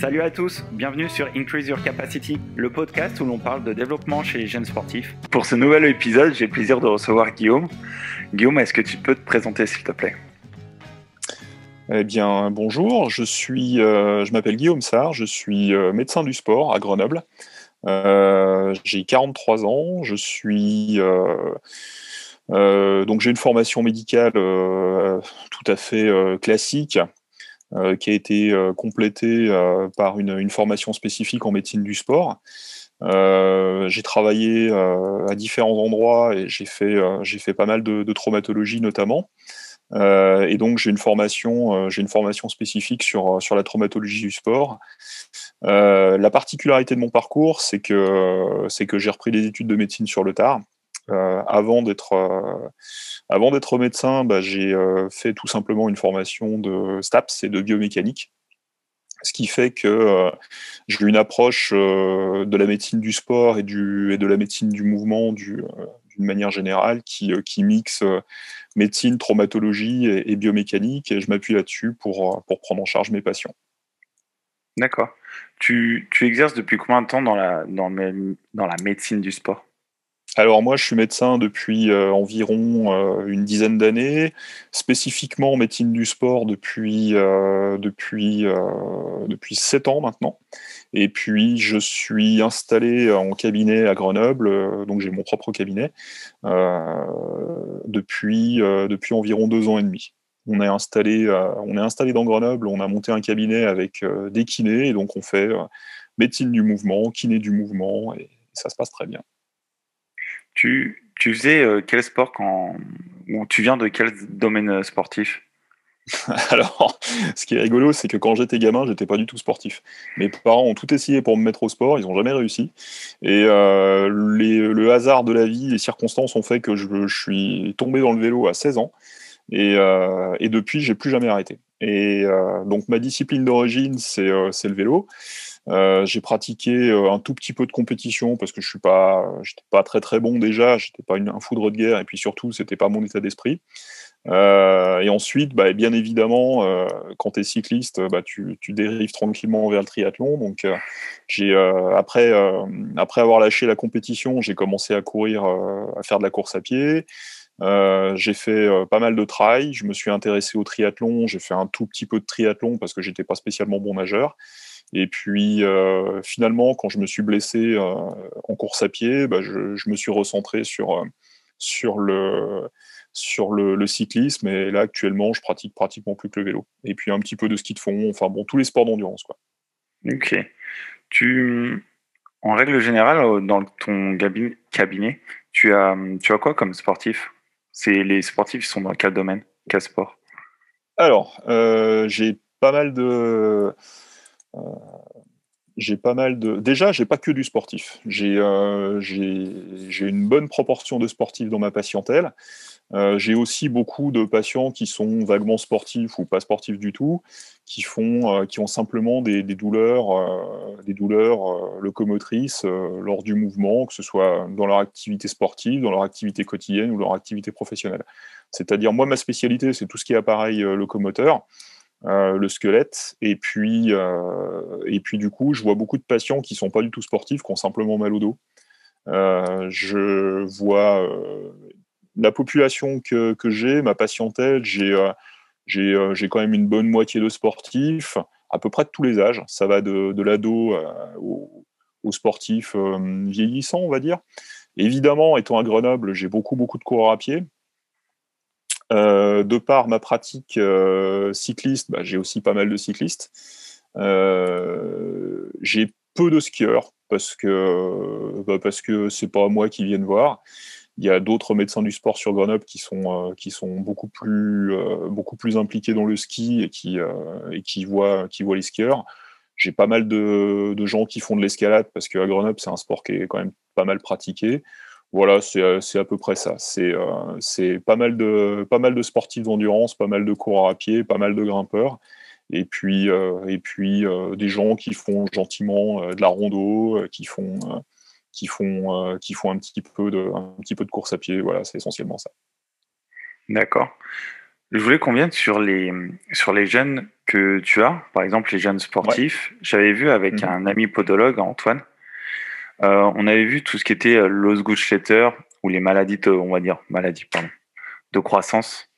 Salut à tous, bienvenue sur Increase Your Capacity, le podcast où l'on parle de développement chez les jeunes sportifs. Pour ce nouvel épisode, j'ai le plaisir de recevoir Guillaume. Guillaume, est-ce que tu peux te présenter s'il te plaît Eh bien, bonjour, je, suis, euh, je m'appelle Guillaume Sarr, je suis euh, médecin du sport à Grenoble. Euh, j'ai 43 ans, je suis... donc j'ai une formation médicale tout à fait classique, euh, qui a été euh, complétée euh, par une, formation spécifique en médecine du sport. j'ai travaillé à différents endroits et j'ai fait, pas mal de, traumatologie notamment. et donc j'ai une formation, spécifique sur, la traumatologie du sport. la particularité de mon parcours, c'est que, c'est que j'ai repris des études de médecine sur le tard. Euh, avant d'être euh, avant d'être médecin, bah, j'ai euh, fait tout simplement une formation de STAPS et de biomécanique, ce qui fait que j'ai une approche de la médecine du sport et du et de la médecine du mouvement du d'une manière générale, qui, mixe médecine, traumatologie et, biomécanique, et je m'appuie là-dessus pour, prendre en charge mes patients. D'accord. Tu, exerces depuis combien de temps dans la, dans, dans la médecine du sport alors moi, je suis médecin depuis euh, environ euh, une dizaine d'années, spécifiquement en médecine du sport depuis euh, depuis depuis sept ans maintenant. Et puis je suis installé en cabinet à Grenoble, donc j'ai mon propre cabinet depuis depuis environ deux ans et demi. On est, installé, on est installé dans Grenoble, on a monté un cabinet avec des kinés, et donc on fait médecine du mouvement, kiné du mouvement, et ça se passe très bien. Tu, faisais euh, quel sport quand ou tu viens de quel domaine euh, sportif alors, ce qui est rigolo, c'est que quand j'étais gamin, j'étais pas du tout sportif. Mes parents ont tout essayé pour me mettre au sport, ils n'ont jamais réussi. Et euh, le hasard de la vie, les circonstances ont fait que je, suis tombé dans le vélo à 16 ans. Et, euh, et depuis, j'ai plus jamais arrêté. Et donc, ma discipline d'origine, c'est le vélo. Euh, j'ai pratiqué euh, un tout petit peu de compétition parce que je suis pas, j'étais pas très très bon déjà, j'étais pas un foudre de guerre et puis surtout c'était pas mon état d'esprit. Euh, et ensuite, bah, bien évidemment, quand bah, tu es cycliste, tu, dérives tranquillement vers le triathlon. Donc, après après avoir lâché la compétition, j'ai commencé à courir, à faire de la course à pied. j'ai fait pas mal de trail. Je me suis intéressé au triathlon. J'ai fait un tout petit peu de triathlon parce que j'étais pas spécialement bon nageur. Et puis euh, finalement, quand je me suis blessé euh, en course à pied, bah, je, me suis recentré sur, euh, sur, le, sur le, cyclisme. Et là, actuellement, je pratique pratiquement plus que le vélo. Et puis un petit peu de ski de fond, enfin bon, tous les sports d'endurance. Quoi. Ok. Tu, en règle générale, dans ton cabinet, tu as, tu as quoi comme sportif C'est Les sportifs sont dans quel domaine Quel sport Alors, j'ai pas mal de euh, j'ai pas mal de. Déjà, j'ai pas que du sportif. J'ai euh, une bonne proportion de sportifs dans ma patientèle. Euh, j'ai aussi beaucoup de patients qui sont vaguement sportifs ou pas sportifs du tout, qui font, qui ont simplement des, douleurs, des douleurs locomotrices lors du mouvement, que ce soit dans leur activité sportive, dans leur activité quotidienne ou leur activité professionnelle. C'est-à-dire, moi, ma spécialité, c'est tout ce qui est appareil locomoteur. Euh, le squelette. Et puis, euh, et puis, du coup, je vois beaucoup de patients qui ne sont pas du tout sportifs, qui ont simplement mal au dos. Euh, je vois la population que, j'ai, ma patientèle, j'ai, j'ai, quand même une bonne moitié de sportifs, à peu près de tous les âges. Ça va de, de l'ado aux au sportif vieillissant, on va dire. Évidemment, étant à Grenoble, j'ai beaucoup, beaucoup de coureurs à pied. Euh, de par ma pratique euh, cycliste, bah, j'ai aussi pas mal de cyclistes. Euh, j'ai peu de skieurs parce que bah, parce c'est pas moi qui viennent voir. Il y a d'autres médecins du sport sur Grenoble qui sont beaucoup plus beaucoup plus impliqués dans le ski et qui voient les skieurs. J'ai pas mal de, de, gens qui font de l'escalade parce à Grenoble c'est un sport qui est quand même pas mal pratiqué. Voilà, euh, c'est à peu près ça. Euh, c'est pas, mal de, pas mal de sportifs d'endurance, pas mal de coureurs à pied, pas mal de grimpeurs. Et puis, euh, et puis des gens qui font gentiment de la rando, qui font, qui font, qui font un, petit peu de, petit peu de course à pied. Voilà, c'est essentiellement ça. D'accord. Je voulais qu'on vienne sur les, sur les jeunes que tu as, par exemple les jeunes sportifs. J'avais vu avec mmh un ami podologue, Antoine, euh, on avait vu tout ce qui était euh, Los ou les maladies, on va dire, maladies, de croissance.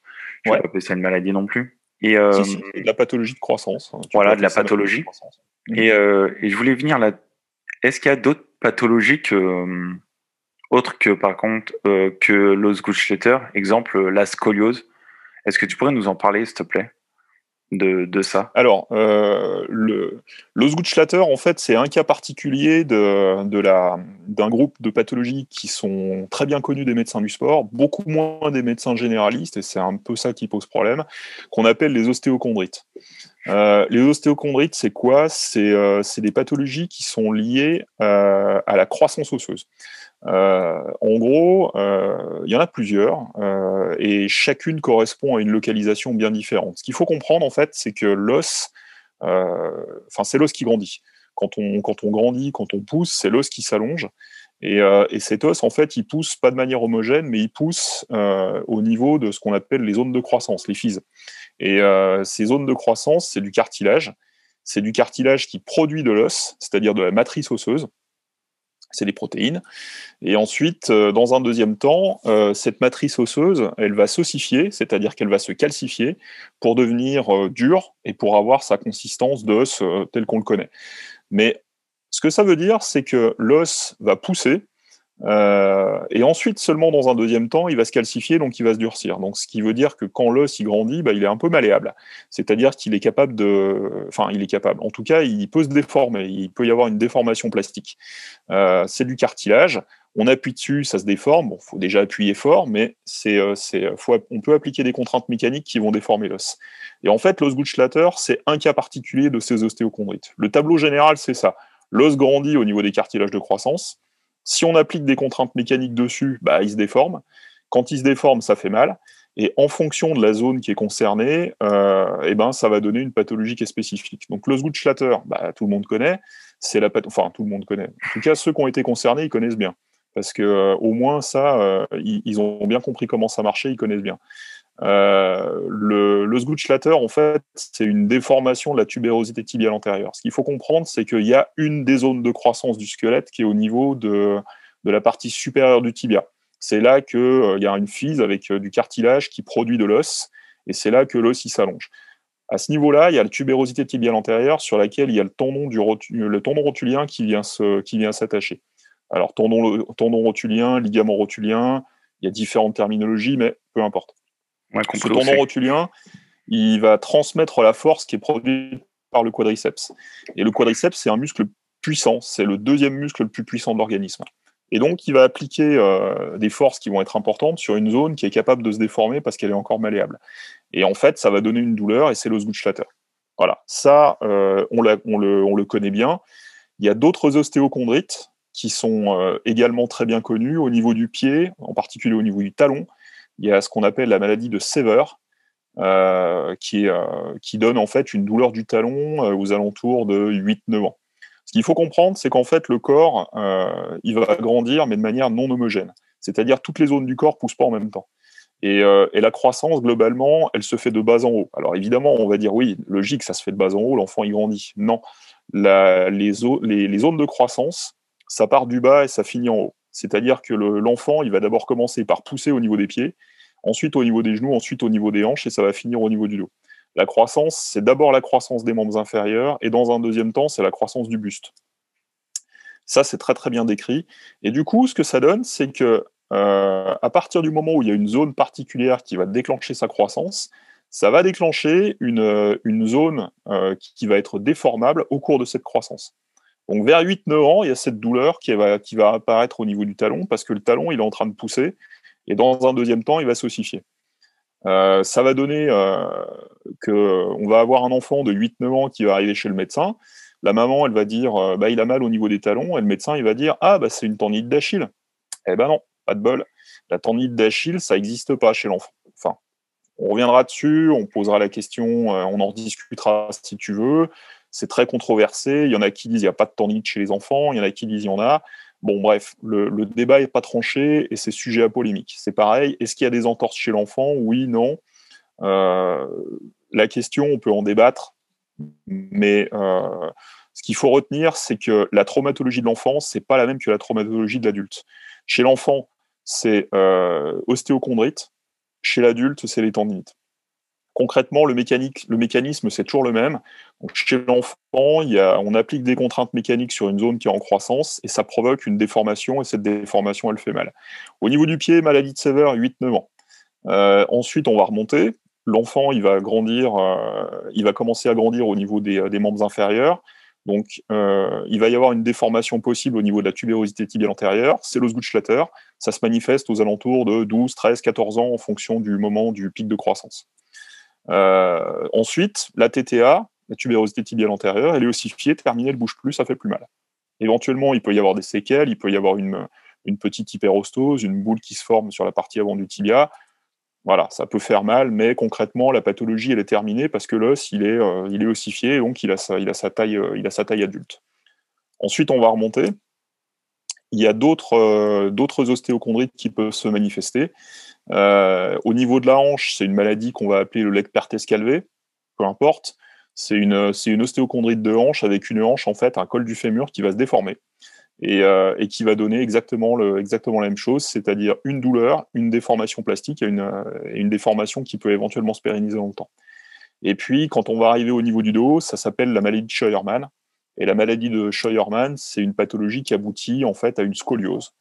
Je ne pas appeler ça une maladie non plus. Et, euh, si, de la pathologie de croissance. Hein. voilà, de la pathologie. Mm. et, je voulais venir là. Est-ce qu'il y a d'autres pathologies autres que par contre que exemple la scoliose. Est-ce que tu pourrais nous en parler, s'il te plaît de, ça Alors, euh, en fait, c'est un cas particulier de, d'un groupe de pathologies qui sont très bien connues des médecins du sport, beaucoup moins des médecins généralistes, et c'est un peu ça qui pose problème, qu'on appelle les ostéochondrites. Euh, les ostéochondrites, c'est quoi euh, c'est des pathologies qui sont liées euh, à la croissance osseuse. Euh, en gros, euh, il y en a plusieurs euh, et chacune correspond à une localisation bien différente. Ce qu'il faut comprendre en fait, c'est que l'os, enfin c'est l'os qui grandit. Quand on, quand on grandit, quand on pousse, c'est l'os qui s'allonge. Et, cet os, en fait, il pousse pas de manière homogène, mais il pousse au niveau de ce qu'on appelle les zones de croissance, les physes. Et ces zones de croissance, c'est du cartilage. C'est du cartilage qui produit de l'os, c'est-à-dire de la matrice osseuse c'est des protéines. Et ensuite, euh, dans un deuxième temps, euh, cette matrice osseuse, elle va s'ossifier, c'est-à-dire qu'elle va se calcifier pour devenir euh, dure et pour avoir sa consistance d'os tel qu'on le connaît. Mais ce que ça veut dire, c'est que l'os va pousser euh, et ensuite, seulement dans un deuxième temps, il va se calcifier, donc il va se durcir. Donc, ce qui veut dire que quand l'os il grandit, bah, il est un peu malléable. C'est-à-dire qu'il est capable de, enfin, il est capable. En tout cas, il peut se déformer. Il peut y avoir une déformation plastique. Euh, c'est du cartilage. On appuie dessus, ça se déforme. Bon, faut déjà appuyer fort, mais c'est, euh, on peut appliquer des contraintes mécaniques qui vont déformer l'os. Et en fait, l'os Gutschlatter, c'est un cas particulier de ces ostéochondrites. Le tableau général, c'est ça. L'os grandit au niveau des cartilages de croissance si on applique des contraintes mécaniques dessus, bah, il se déforme. Quand il se déforme, ça fait mal. Et en fonction de la zone qui est concernée, euh, eh ben, ça va donner une pathologie qui est spécifique. Donc le Schlatter, bah, tout le monde connaît. C'est la Enfin, tout le monde connaît. En tout cas, ceux qui ont été concernés, ils connaissent bien. Parce que euh, au moins, ça, euh, ils, ont bien compris comment ça marchait, ils connaissent bien. Euh, le, le en fait, c'est une déformation de la tubérosité tibiale antérieure. Ce qu'il faut comprendre, c'est qu'il y a une des zones de croissance du squelette qui est au niveau de, de la partie supérieure du tibia. C'est là qu'il euh, il y a une fise avec euh, du cartilage qui produit de l'os, et c'est là que l'os s'allonge. À ce niveau-là, il y a la tubérosité tibiale antérieure sur laquelle il y a le tendon, du le tendon rotulien qui vient s'attacher. Alors, tendon, tendon rotulien, ligament rotulien, il y a différentes terminologies, mais peu importe ce tendon rotulien, il va transmettre la force qui est produite par le quadriceps. Et le quadriceps, c'est un muscle puissant, c'est le deuxième muscle le plus puissant de l'organisme. Et donc, il va appliquer euh, des forces qui vont être importantes sur une zone qui est capable de se déformer parce qu'elle est encore malléable. Et en fait, ça va donner une douleur et c'est l'osgouchelateur. Voilà, ça, euh, on, le, connaît bien. Il y a d'autres ostéochondrites qui sont euh, également très bien connues au niveau du pied, en particulier au niveau du talon il y a ce qu'on appelle la maladie de Sever, euh, qui, euh, qui, donne en fait une douleur du talon euh, aux alentours de 8-9 ans. Ce qu'il faut comprendre, c'est qu'en fait, le corps, il va grandir, mais de manière non homogène. C'est-à-dire, toutes les zones du corps ne poussent pas en même temps. Et, la croissance, globalement, elle se fait de bas en haut. Alors évidemment, on va dire, oui, logique, ça se fait de bas en haut, l'enfant, il grandit. Non, les, les, les, zones de croissance, ça part du bas et ça finit en haut. C'est-à-dire que l'enfant, il va d'abord commencer par pousser au niveau des pieds, ensuite au niveau des genoux, ensuite au niveau des hanches, et ça va finir au niveau du dos. La croissance, c'est d'abord la croissance des membres inférieurs, et dans un deuxième temps, c'est la croissance du buste. Ça, c'est très très bien décrit. Et du coup, ce que ça donne, c'est que euh, à partir du moment où il y a une zone particulière qui va déclencher sa croissance, ça va déclencher une, zone euh, qui va être déformable au cours de cette croissance. Donc vers 8-9 ans, il y a cette douleur qui va, qui va apparaître au niveau du talon parce que le talon il est en train de pousser et dans un deuxième temps, il va s'ossifier. Euh, ça va donner euh, qu'on va avoir un enfant de 8-9 ans qui va arriver chez le médecin. La maman, elle va dire euh, bah, il a mal au niveau des talons. Et le médecin, il va dire ah, bah, c'est une tendinite d'Achille. Eh ben non, pas de bol. La tendinite d'Achille, ça n'existe pas chez l'enfant. Enfin, on reviendra dessus, on posera la question, euh, on en discutera si tu veux. C'est très controversé. Il y en a qui disent il n'y a pas de tendinite chez les enfants il y en a qui disent il y en a. Bon, bref, le, débat n'est pas tranché et c'est sujet à polémique. C'est pareil, est-ce qu'il y a des entorses chez l'enfant Oui, non. Euh, la question, on peut en débattre, mais euh, ce qu'il faut retenir, c'est que la traumatologie de l'enfant, n'est pas la même que la traumatologie de l'adulte. Chez l'enfant, c'est euh, ostéochondrite. Chez l'adulte, c'est l'étendinite. Concrètement, le, mécanique, le mécanisme, c'est toujours le même chez l'enfant, on applique des contraintes mécaniques sur une zone qui est en croissance et ça provoque une déformation et cette déformation, elle fait mal. Au niveau du pied, maladie de sévère, 8-9 ans. Euh, ensuite, on va remonter. L'enfant, il va grandir, euh, il va commencer à grandir au niveau des, membres inférieurs. Donc, euh, il va y avoir une déformation possible au niveau de la tubérosité tibiale antérieure. C'est l'os Ça se manifeste aux alentours de 12, 13, 14 ans en fonction du moment du pic de croissance. ensuite, la TTA, la tubérosité tibiale antérieure, elle est ossifiée, terminée, elle bouge plus, ça fait plus mal. Éventuellement, il peut y avoir des séquelles, il peut y avoir une, petite hyperostose, une boule qui se forme sur la partie avant du tibia. Voilà, ça peut faire mal, mais concrètement, la pathologie, elle est terminée parce que l'os, il est, euh, ossifié, donc il a, sa, il, a sa taille, euh, il a sa taille adulte. Ensuite, on va remonter. Il y a d'autres euh, ostéochondrites qui peuvent se manifester. au niveau de la hanche, c'est une maladie qu'on va appeler le leg pertes calvé, peu importe. C'est une, euh, une ostéochondrite de hanche avec une hanche, en fait, un col du fémur qui va se déformer. Et, euh, qui va donner exactement, le, exactement la même chose, c'est-à-dire une douleur, une déformation plastique et une, euh, une, déformation qui peut éventuellement se pérenniser longtemps. Et puis, quand on va arriver au niveau du dos, ça s'appelle la maladie de Scheuermann. Et la maladie de Scheuermann, c'est une pathologie qui aboutit en fait à une scoliose,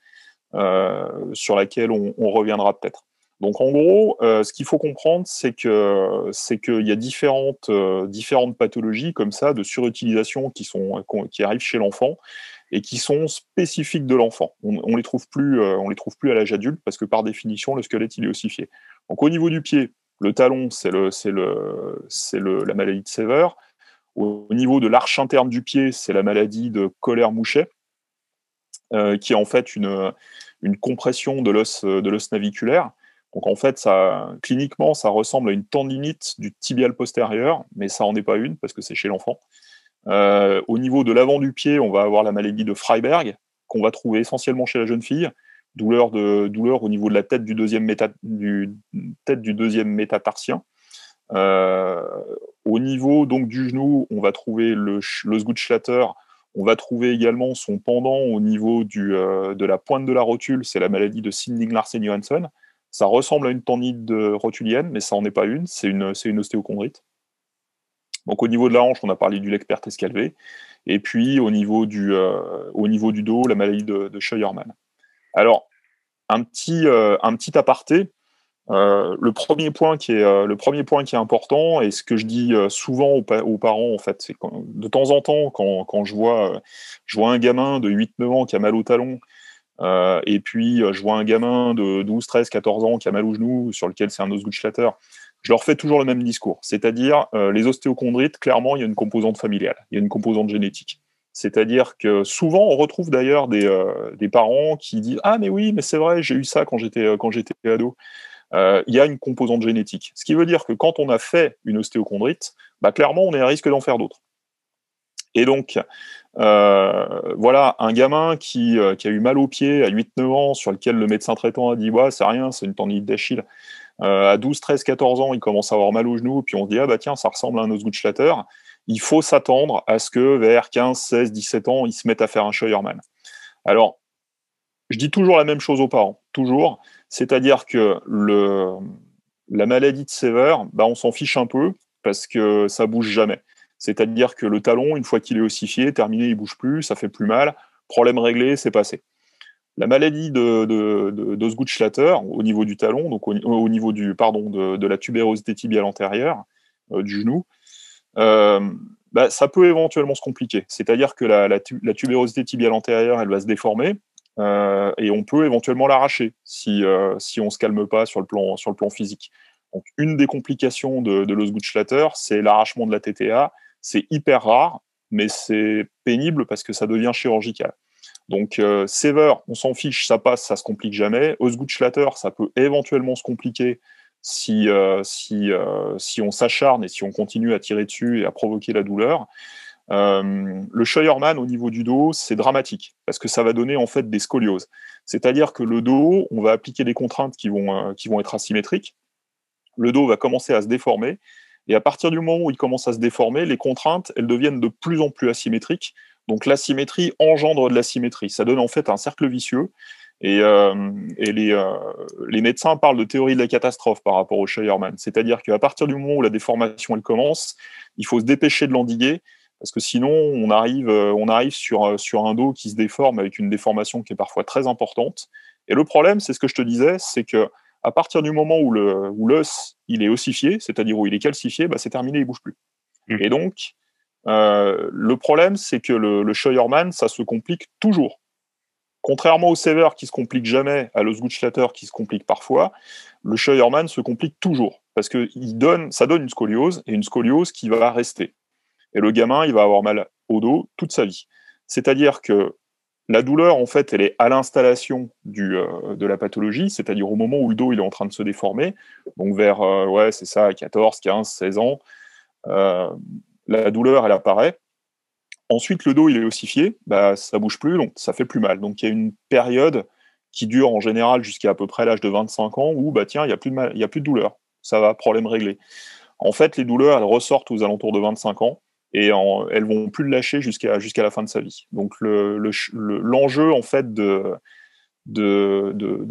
sur laquelle on reviendra peut-être. Donc en gros, euh, ce qu'il faut comprendre, c'est que c'est qu'il y a différentes euh, différentes pathologies comme ça de surutilisation qui sont qui arrivent chez l'enfant et qui sont spécifiques de l'enfant. On, ne les trouve plus euh, on les trouve plus à l'âge adulte parce que par définition le squelette il est ossifié. Donc au niveau du pied, le talon c'est le c'est le c'est la maladie de Sever. Au niveau de l'arche interne du pied, c'est la maladie de colère mouchet qui est en fait une une compression de l'os de l'os naviculaire donc en fait, ça, cliniquement, ça ressemble à une tendinite du tibial postérieur, mais ça n'en est pas une parce que c'est chez l'enfant. Euh, au niveau de l'avant du pied, on va avoir la maladie de Freiberg, qu'on va trouver essentiellement chez la jeune fille. Douleur, de, douleur au niveau de la tête du deuxième, méta, du, tête du deuxième métatarsien. Euh, au niveau donc du genou, on va trouver le, le On va trouver également son pendant au niveau du, euh, de la pointe de la rotule, c'est la maladie de Sinding Larsen-Johansson. Ça ressemble à une tendinite rotulienne, mais ça n'en est pas une, c'est une, une ostéochondrite. Donc au niveau de la hanche, on a parlé du lec pertes calvé, et puis au niveau du, euh, niveau du dos, la maladie de, Scheuermann. Alors, un petit, euh, un petit aparté, euh, le, premier point qui est, le premier point qui est important, et ce que je dis souvent aux, parents, en fait, c'est de temps en temps, quand, quand je, vois, je vois un gamin de 8-9 ans qui a mal au talon, euh, et puis, euh, je vois un gamin de 12, 13, 14 ans qui a mal au genou, sur lequel c'est un osgutschlatter. Je leur fais toujours le même discours. C'est-à-dire, euh, les ostéochondrites, clairement, il y a une composante familiale, il y a une composante génétique. C'est-à-dire que souvent, on retrouve d'ailleurs des, parents qui disent Ah, mais oui, mais c'est vrai, j'ai eu ça quand j'étais, quand j'étais ado. Il y a une composante génétique. Ce qui veut dire que quand on a fait une ostéochondrite, bah, clairement, on est à risque d'en faire d'autres. Et donc, euh, voilà, un gamin euh, qui, a eu mal au pied à 8-9 ans, sur lequel le médecin traitant a dit ouais, c'est rien, c'est une tendinite d'Achille. Euh, à 12, 13, 14 ans, il commence à avoir mal au genou, puis on se dit ah bah tiens, ça ressemble à un Osgoodschlatter. Il faut s'attendre à ce que vers 15, 16, 17 ans, il se mette à faire un Scheuermann. Alors, je dis toujours la même chose aux parents, toujours. C'est-à-dire que le, la maladie de Sever, bah, on s'en fiche un peu parce que ça bouge jamais. C'est-à-dire que le talon, une fois qu'il est ossifié, terminé, il bouge plus, ça fait plus mal, problème réglé, c'est passé. La maladie de, de, de, au niveau du talon, donc euh, au, niveau du, pardon, de, de la tubérosité tibiale antérieure euh, du genou, euh, bah, ça peut éventuellement se compliquer. C'est-à-dire que la, la, tubérosité tibiale antérieure, elle va se déformer et on peut éventuellement l'arracher si, si on ne se calme pas sur le plan, sur le plan physique. Donc, une des complications de, de l'osgood-schlatter, c'est l'arrachement de la TTA c'est hyper rare, mais c'est pénible parce que ça devient chirurgical. Donc, euh, Sever, on s'en fiche, ça passe, ça se complique jamais. Osgood-Schlatter, ça peut éventuellement se compliquer si, euh, euh, on s'acharne et si on continue à tirer dessus et à provoquer la douleur. Euh, le Scheuermann au niveau du dos, c'est dramatique parce que ça va donner en fait des scolioses. C'est-à-dire que le dos, on va appliquer des contraintes qui vont, qui vont être asymétriques. Le dos va commencer à se déformer et à partir du moment où il commence à se déformer, les contraintes, elles deviennent de plus en plus asymétriques. Donc l'asymétrie engendre de l'asymétrie. Ça donne en fait un cercle vicieux. Et, euh, les, euh, les, médecins parlent de théorie de la catastrophe par rapport au Scheuermann. C'est-à-dire qu'à partir du moment où la déformation elle commence, il faut se dépêcher de l'endiguer parce que sinon on arrive, euh, on arrive sur, sur un dos qui se déforme avec une déformation qui est parfois très importante. Et le problème, c'est ce que je te disais, c'est que à partir du moment où le l'os il est ossifié, c'est-à-dire où il est calcifié, bah, c'est terminé, il bouge plus. Mmh. Et donc euh, le problème, c'est que le, le Scheuermann, ça se complique toujours. Contrairement au Sever qui se complique jamais, à l'Osgoodschlatter qui se complique parfois, le Scheuermann se complique toujours. Parce que ça donne une scoliose, et une scoliose qui va rester. Et le gamin, il va avoir mal au dos toute sa vie. C'est-à-dire que la douleur, en fait, elle est à l'installation euh, de la pathologie, c'est-à-dire au moment où le dos il est en train de se déformer, donc vers, euh, ouais, c'est ça, 14, 15, 16 ans, euh, la douleur, elle apparaît. Ensuite, le dos, il est ossifié, bah, ça bouge plus, donc ça fait plus mal. Donc, il y a une période qui dure en général jusqu'à à peu près l'âge de 25 ans où, bah, tiens, il n'y a, plus de a plus de douleur, ça va, problème réglé. En fait, les douleurs, elles ressortent aux alentours de 25 ans, et elles elles vont plus le lâcher jusqu'à jusqu'à la fin de sa vie. Donc l'enjeu en fait de de, de,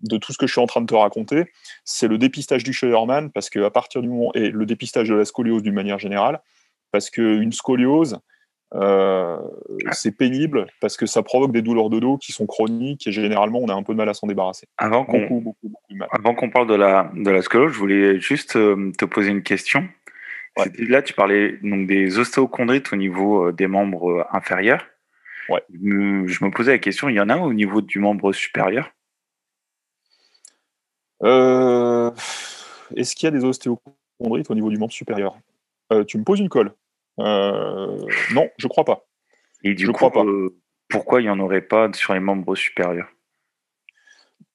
de tout ce que je suis en train de te raconter, c'est le dépistage du Scheuermann parce que à partir du moment et le dépistage de la scoliose d'une manière générale parce qu'une scoliose euh, c'est pénible parce que ça provoque des douleurs de dos qui sont chroniques et généralement on a un peu de mal à s'en débarrasser. Avant qu'on parle de la, de la scoliose, je voulais juste euh, te poser une question. Là, tu parlais donc des ostéochondrites au niveau euh, des membres euh, inférieurs. Je me posais la question, il y en a au niveau du membre supérieur euh, Est-ce qu'il y a des ostéochondrites au niveau du membre supérieur Tu me poses une colle. non, je crois pas. Et du je coup, crois pas. pourquoi il n'y en aurait pas sur les membres supérieurs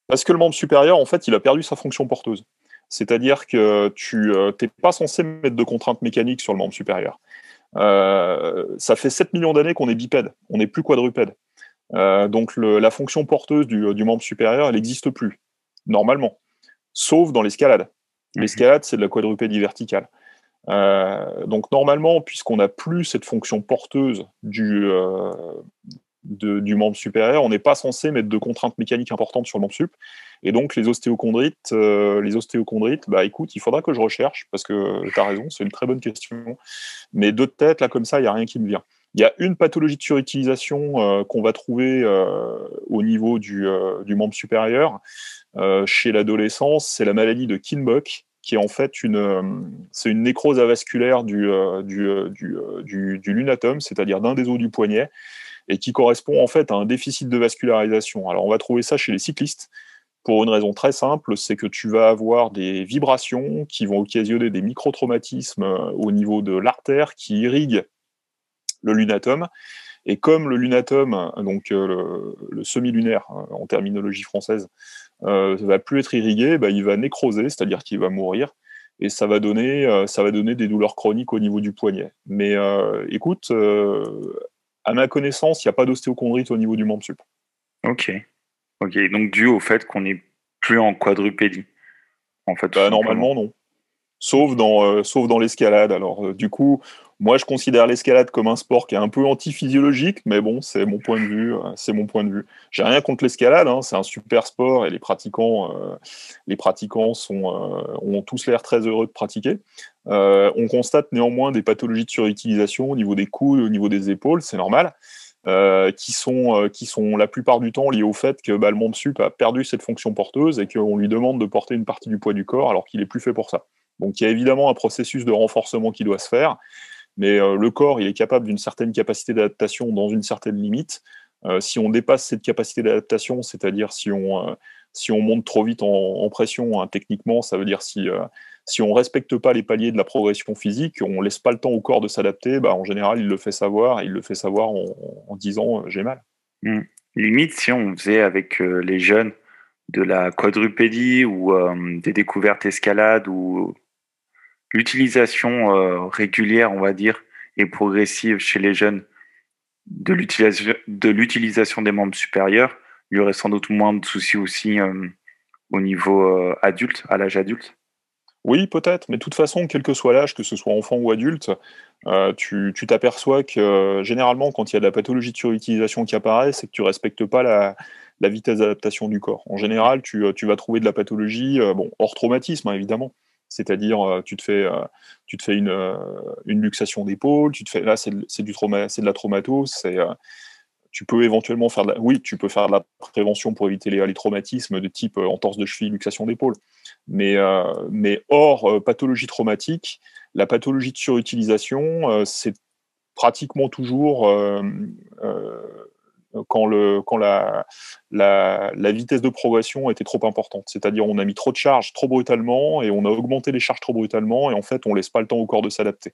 Parce que le membre supérieur, en fait, il a perdu sa fonction porteuse. C'est-à-dire que tu n'es euh, pas censé mettre de contraintes mécaniques sur le membre supérieur. Euh, ça fait 7 millions d'années qu'on est bipède, on n'est plus quadrupède. Euh, donc la fonction porteuse du, membre supérieur, elle n'existe plus, normalement, sauf dans l'escalade. Mhm. L'escalade, c'est de la quadrupédie verticale. donc normalement, puisqu'on n'a plus cette fonction porteuse du, du membre supérieur, on n'est pas censé mettre de contraintes mécaniques importantes sur le membre sup. Et donc, les ostéochondrites, euh, les ostéochondrites, bah écoute, il faudra que je recherche, parce que tu as raison, c'est une très bonne question. Mais d'autres têtes, là, comme ça, il n'y a rien qui me vient. Il y a une pathologie de surutilisation euh, qu'on va trouver euh, au niveau du, membre supérieur chez l'adolescence, c'est la maladie de Kinbuck, qui est en fait une, c'est une nécrose avasculaire du, du, du lunatum, c'est-à-dire d'un des os du poignet et qui correspond en fait à un déficit de vascularisation. Alors on va trouver ça chez les cyclistes pour une raison très simple, c'est que tu vas avoir des vibrations qui vont occasionner des microtraumatismes euh, au niveau de l'artère qui irrigue le lunatum. Et comme le lunatum, donc euh, le, semi-lunaire euh, en terminologie française, euh, va plus être irrigué, bah, il va nécroser, c'est-à-dire qu'il va mourir et ça va donner ça va donner des douleurs chroniques au niveau du poignet. Mais écoute, à ma connaissance, il n'y a pas d'ostéochondrite au niveau du membre sup. Ok. Ok, donc dû au fait qu'on n'est plus en quadrupédie. En fait, bah, normalement, non sauf dans, euh, sauf dans l'escalade. Alors, euh, du coup, moi, je considère l'escalade comme un sport qui est un peu antiphysiologique, mais bon, c'est mon point de vue. Euh, c'est mon point de vue. J'ai rien contre l'escalade, hein, c'est un super sport et les pratiquants, les pratiquants sont, ont tous l'air très heureux de pratiquer. on constate néanmoins des pathologies de surutilisation au niveau des coudes, au niveau des épaules, c'est normal. qui, sont, qui sont la plupart du temps liés au fait que bah, le monde sup a perdu cette fonction porteuse et qu'on lui demande de porter une partie du poids du corps alors qu'il est plus fait pour ça. Donc il y a évidemment un processus de renforcement qui doit se faire, mais euh, le corps, il est capable d'une certaine capacité d'adaptation dans une certaine limite. Euh, si on dépasse cette capacité d'adaptation, c'est-à-dire si on, euh, si on monte trop vite en, pression hein, techniquement, ça veut dire si, si on ne respecte pas les paliers de la progression physique, on ne laisse pas le temps au corps de s'adapter, bah, en général, il le fait savoir, il le fait savoir en, disant j'ai mal. Hmm. Limite, si on faisait avec les jeunes de la quadrupédie ou des découvertes escalade ou l'utilisation euh, régulière, on va dire, et progressive chez les jeunes de l'utilisation de des membres supérieurs, il y aurait sans doute moins de soucis aussi euh, au niveau euh, adulte, à l'âge adulte. Oui, peut-être, mais de toute façon, quel que soit l'âge, que ce soit enfant ou adulte, tu t'aperçois que généralement, quand il y a de la pathologie de surutilisation qui apparaît, c'est que tu respectes pas la, vitesse d'adaptation du corps. En général, tu, vas trouver de la pathologie, bon, hors traumatisme, hein, évidemment, c'est-à-dire, euh, tu te fais, euh, tu te fais euh, une, luxation d'épaule, tu te fais, là, c'est du trauma, c'est de la traumatose, tu peux éventuellement faire de la, oui, tu peux faire la prévention pour éviter les, traumatismes de type entorse de cheville, luxation d'épaule. Mais, mais hors pathologie traumatique, la pathologie de surutilisation, c'est pratiquement toujours quand, le, quand la, la, la, vitesse de progression était trop importante. C'est-à-dire on a mis trop de charges trop brutalement et on a augmenté les charges trop brutalement et en fait on laisse pas le temps au corps de s'adapter.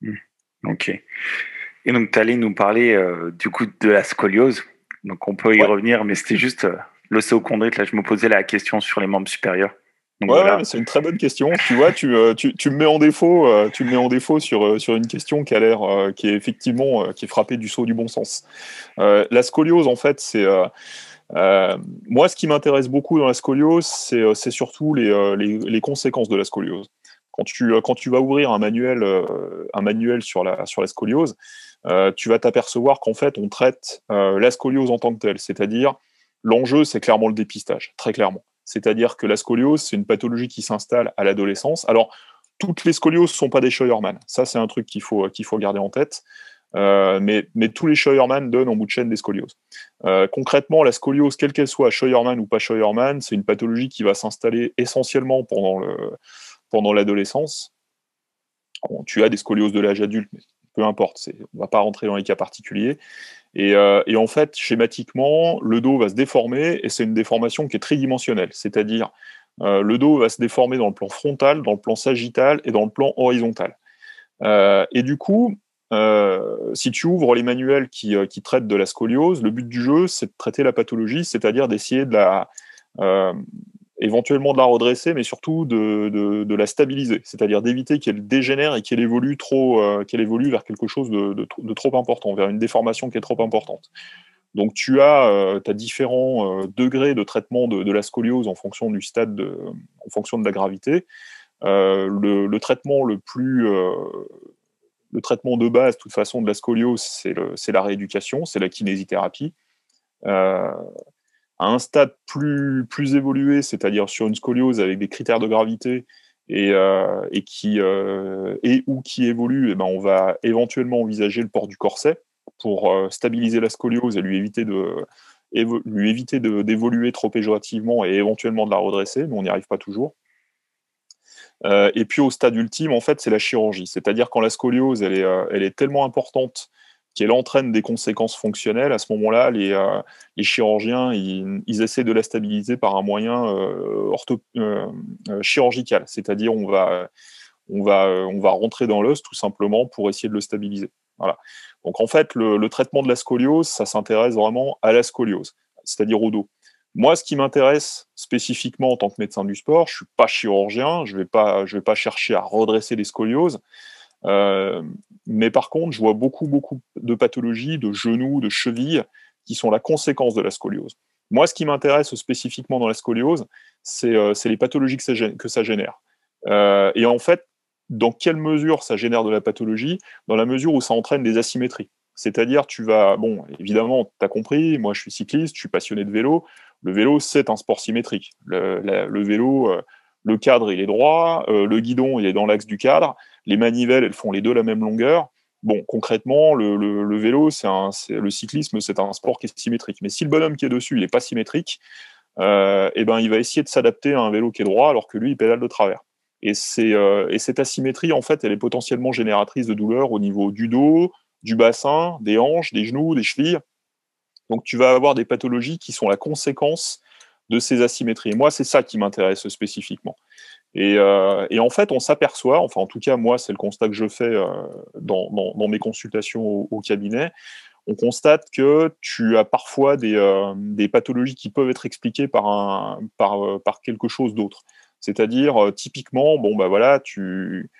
Hmm. Ok. Et donc tu allais nous parler euh, du coup de la scoliose. Donc on peut y revenir, mais c'était juste euh, l'oséochondrite Là je me posais la question sur les membres supérieurs voilà. c'est une très bonne question. Tu vois, tu, euh, me mets en défaut, euh, tu mets en défaut euh, sur, une question qui a l'air, qui est effectivement, qui est frappée du saut du bon sens. la scoliose, en fait, c'est moi, ce qui m'intéresse beaucoup dans la scoliose, c'est surtout les, conséquences de la scoliose. Quand tu, quand tu vas ouvrir un manuel, un manuel sur, la, sur la scoliose, tu vas t'apercevoir qu'en fait, on traite la scoliose en tant que telle. C'est-à-dire, l'enjeu, c'est clairement le dépistage, très clairement. C'est-à-dire que la scoliose, c'est une pathologie qui s'installe à l'adolescence. Alors, toutes les scolioses ne sont pas des Scheuermann. Ça, c'est un truc qu'il faut, euh, qu'il faut garder en tête. Euh, mais, mais, tous les Scheuermann donnent en bout de chaîne des scolioses. Euh, concrètement, la scoliose, quelle qu'elle soit, Scheuermann ou pas Scheuermann, c'est une pathologie qui va s'installer essentiellement pendant, le, pendant l'adolescence. On tu as des scolioses de l'âge adulte, peu importe. On ne va pas rentrer dans les cas particuliers. Euh, et, en fait, schématiquement, le dos va se déformer et c'est une déformation qui est tridimensionnelle, c'est-à-dire euh, le dos va se déformer dans le plan frontal, dans le plan sagittal et dans le plan horizontal. Euh, et du coup, si tu ouvres les manuels qui, traitent de la scoliose, le but du jeu, c'est de traiter la pathologie, c'est-à-dire d'essayer de la, éventuellement de la redresser, mais surtout de, la stabiliser, c'est-à-dire d'éviter qu'elle dégénère et qu'elle évolue trop, euh, qu'elle évolue vers quelque chose de, trop important, vers une déformation qui est trop importante. Donc tu as, euh, différents euh, degrés de traitement de, la scoliose en fonction du stade, en fonction de la gravité. Le, traitement le plus le traitement de base, de toute façon, de la scoliose, c'est la rééducation, c'est la kinésithérapie à un stade plus, plus évolué, c'est-à-dire sur une scoliose avec des critères de gravité et, euh, qui euh, et ou qui évolue, eh ben on va éventuellement envisager le port du corset pour euh, stabiliser la scoliose et lui éviter de éviter d'évoluer trop péjorativement et éventuellement de la redresser, mais on n'y arrive pas toujours. et puis au stade ultime, en fait, c'est la chirurgie, c'est-à-dire quand la scoliose elle est, elle est tellement importante qu'elle entraîne des conséquences fonctionnelles, à ce moment-là, les, euh, chirurgiens, ils, essaient de la stabiliser par un moyen euh, euh, euh chirurgical, c'est-à-dire on va, on, va, on va rentrer dans l'os tout simplement pour essayer de le stabiliser. Voilà. Donc en fait, le, traitement de la scoliose, ça s'intéresse vraiment à la scoliose, c'est-à-dire au dos. Moi, ce qui m'intéresse spécifiquement en tant que médecin du sport, je ne suis pas chirurgien, je ne vais, pas, je vais pas chercher à redresser les scolioses. Euh, mais par contre, je vois beaucoup, beaucoup de pathologies de genoux, de chevilles, qui sont la conséquence de la scoliose. Moi, ce qui m'intéresse spécifiquement dans la scoliose, c'est euh, les pathologies que ça, génère. Euh, et en fait, dans quelle mesure ça génère de la pathologie Dans la mesure où ça entraîne des asymétries. C'est-à-dire, tu vas, bon, évidemment, tu as compris, moi je suis cycliste, je suis passionné de vélo. Le vélo, c'est un sport symétrique. Le, vélo, le cadre, il est droit, le guidon, il est dans l'axe du cadre les manivelles, elles font les deux la même longueur. Bon, concrètement, le, vélo, c'est le cyclisme, c'est un sport qui est symétrique. Mais si le bonhomme qui est dessus, il n'est pas symétrique, et euh, eh ben, il va essayer de s'adapter à un vélo qui est droit alors que lui, il pédale de travers. Euh, et, cette asymétrie, en fait, elle est potentiellement génératrice de douleurs au niveau du dos, du bassin, des hanches, des genoux, des chevilles. Donc, tu vas avoir des pathologies qui sont la conséquence de ces asymétries. Et moi, c'est ça qui m'intéresse spécifiquement. Euh, et, en fait, on s'aperçoit, enfin en tout cas moi, c'est le constat que je fais euh, dans, mes consultations au, cabinet, on constate que tu as parfois des, euh, pathologies qui peuvent être expliquées par, par, quelque chose d'autre. C'est-à-dire, typiquement, bon, bah voilà, tu,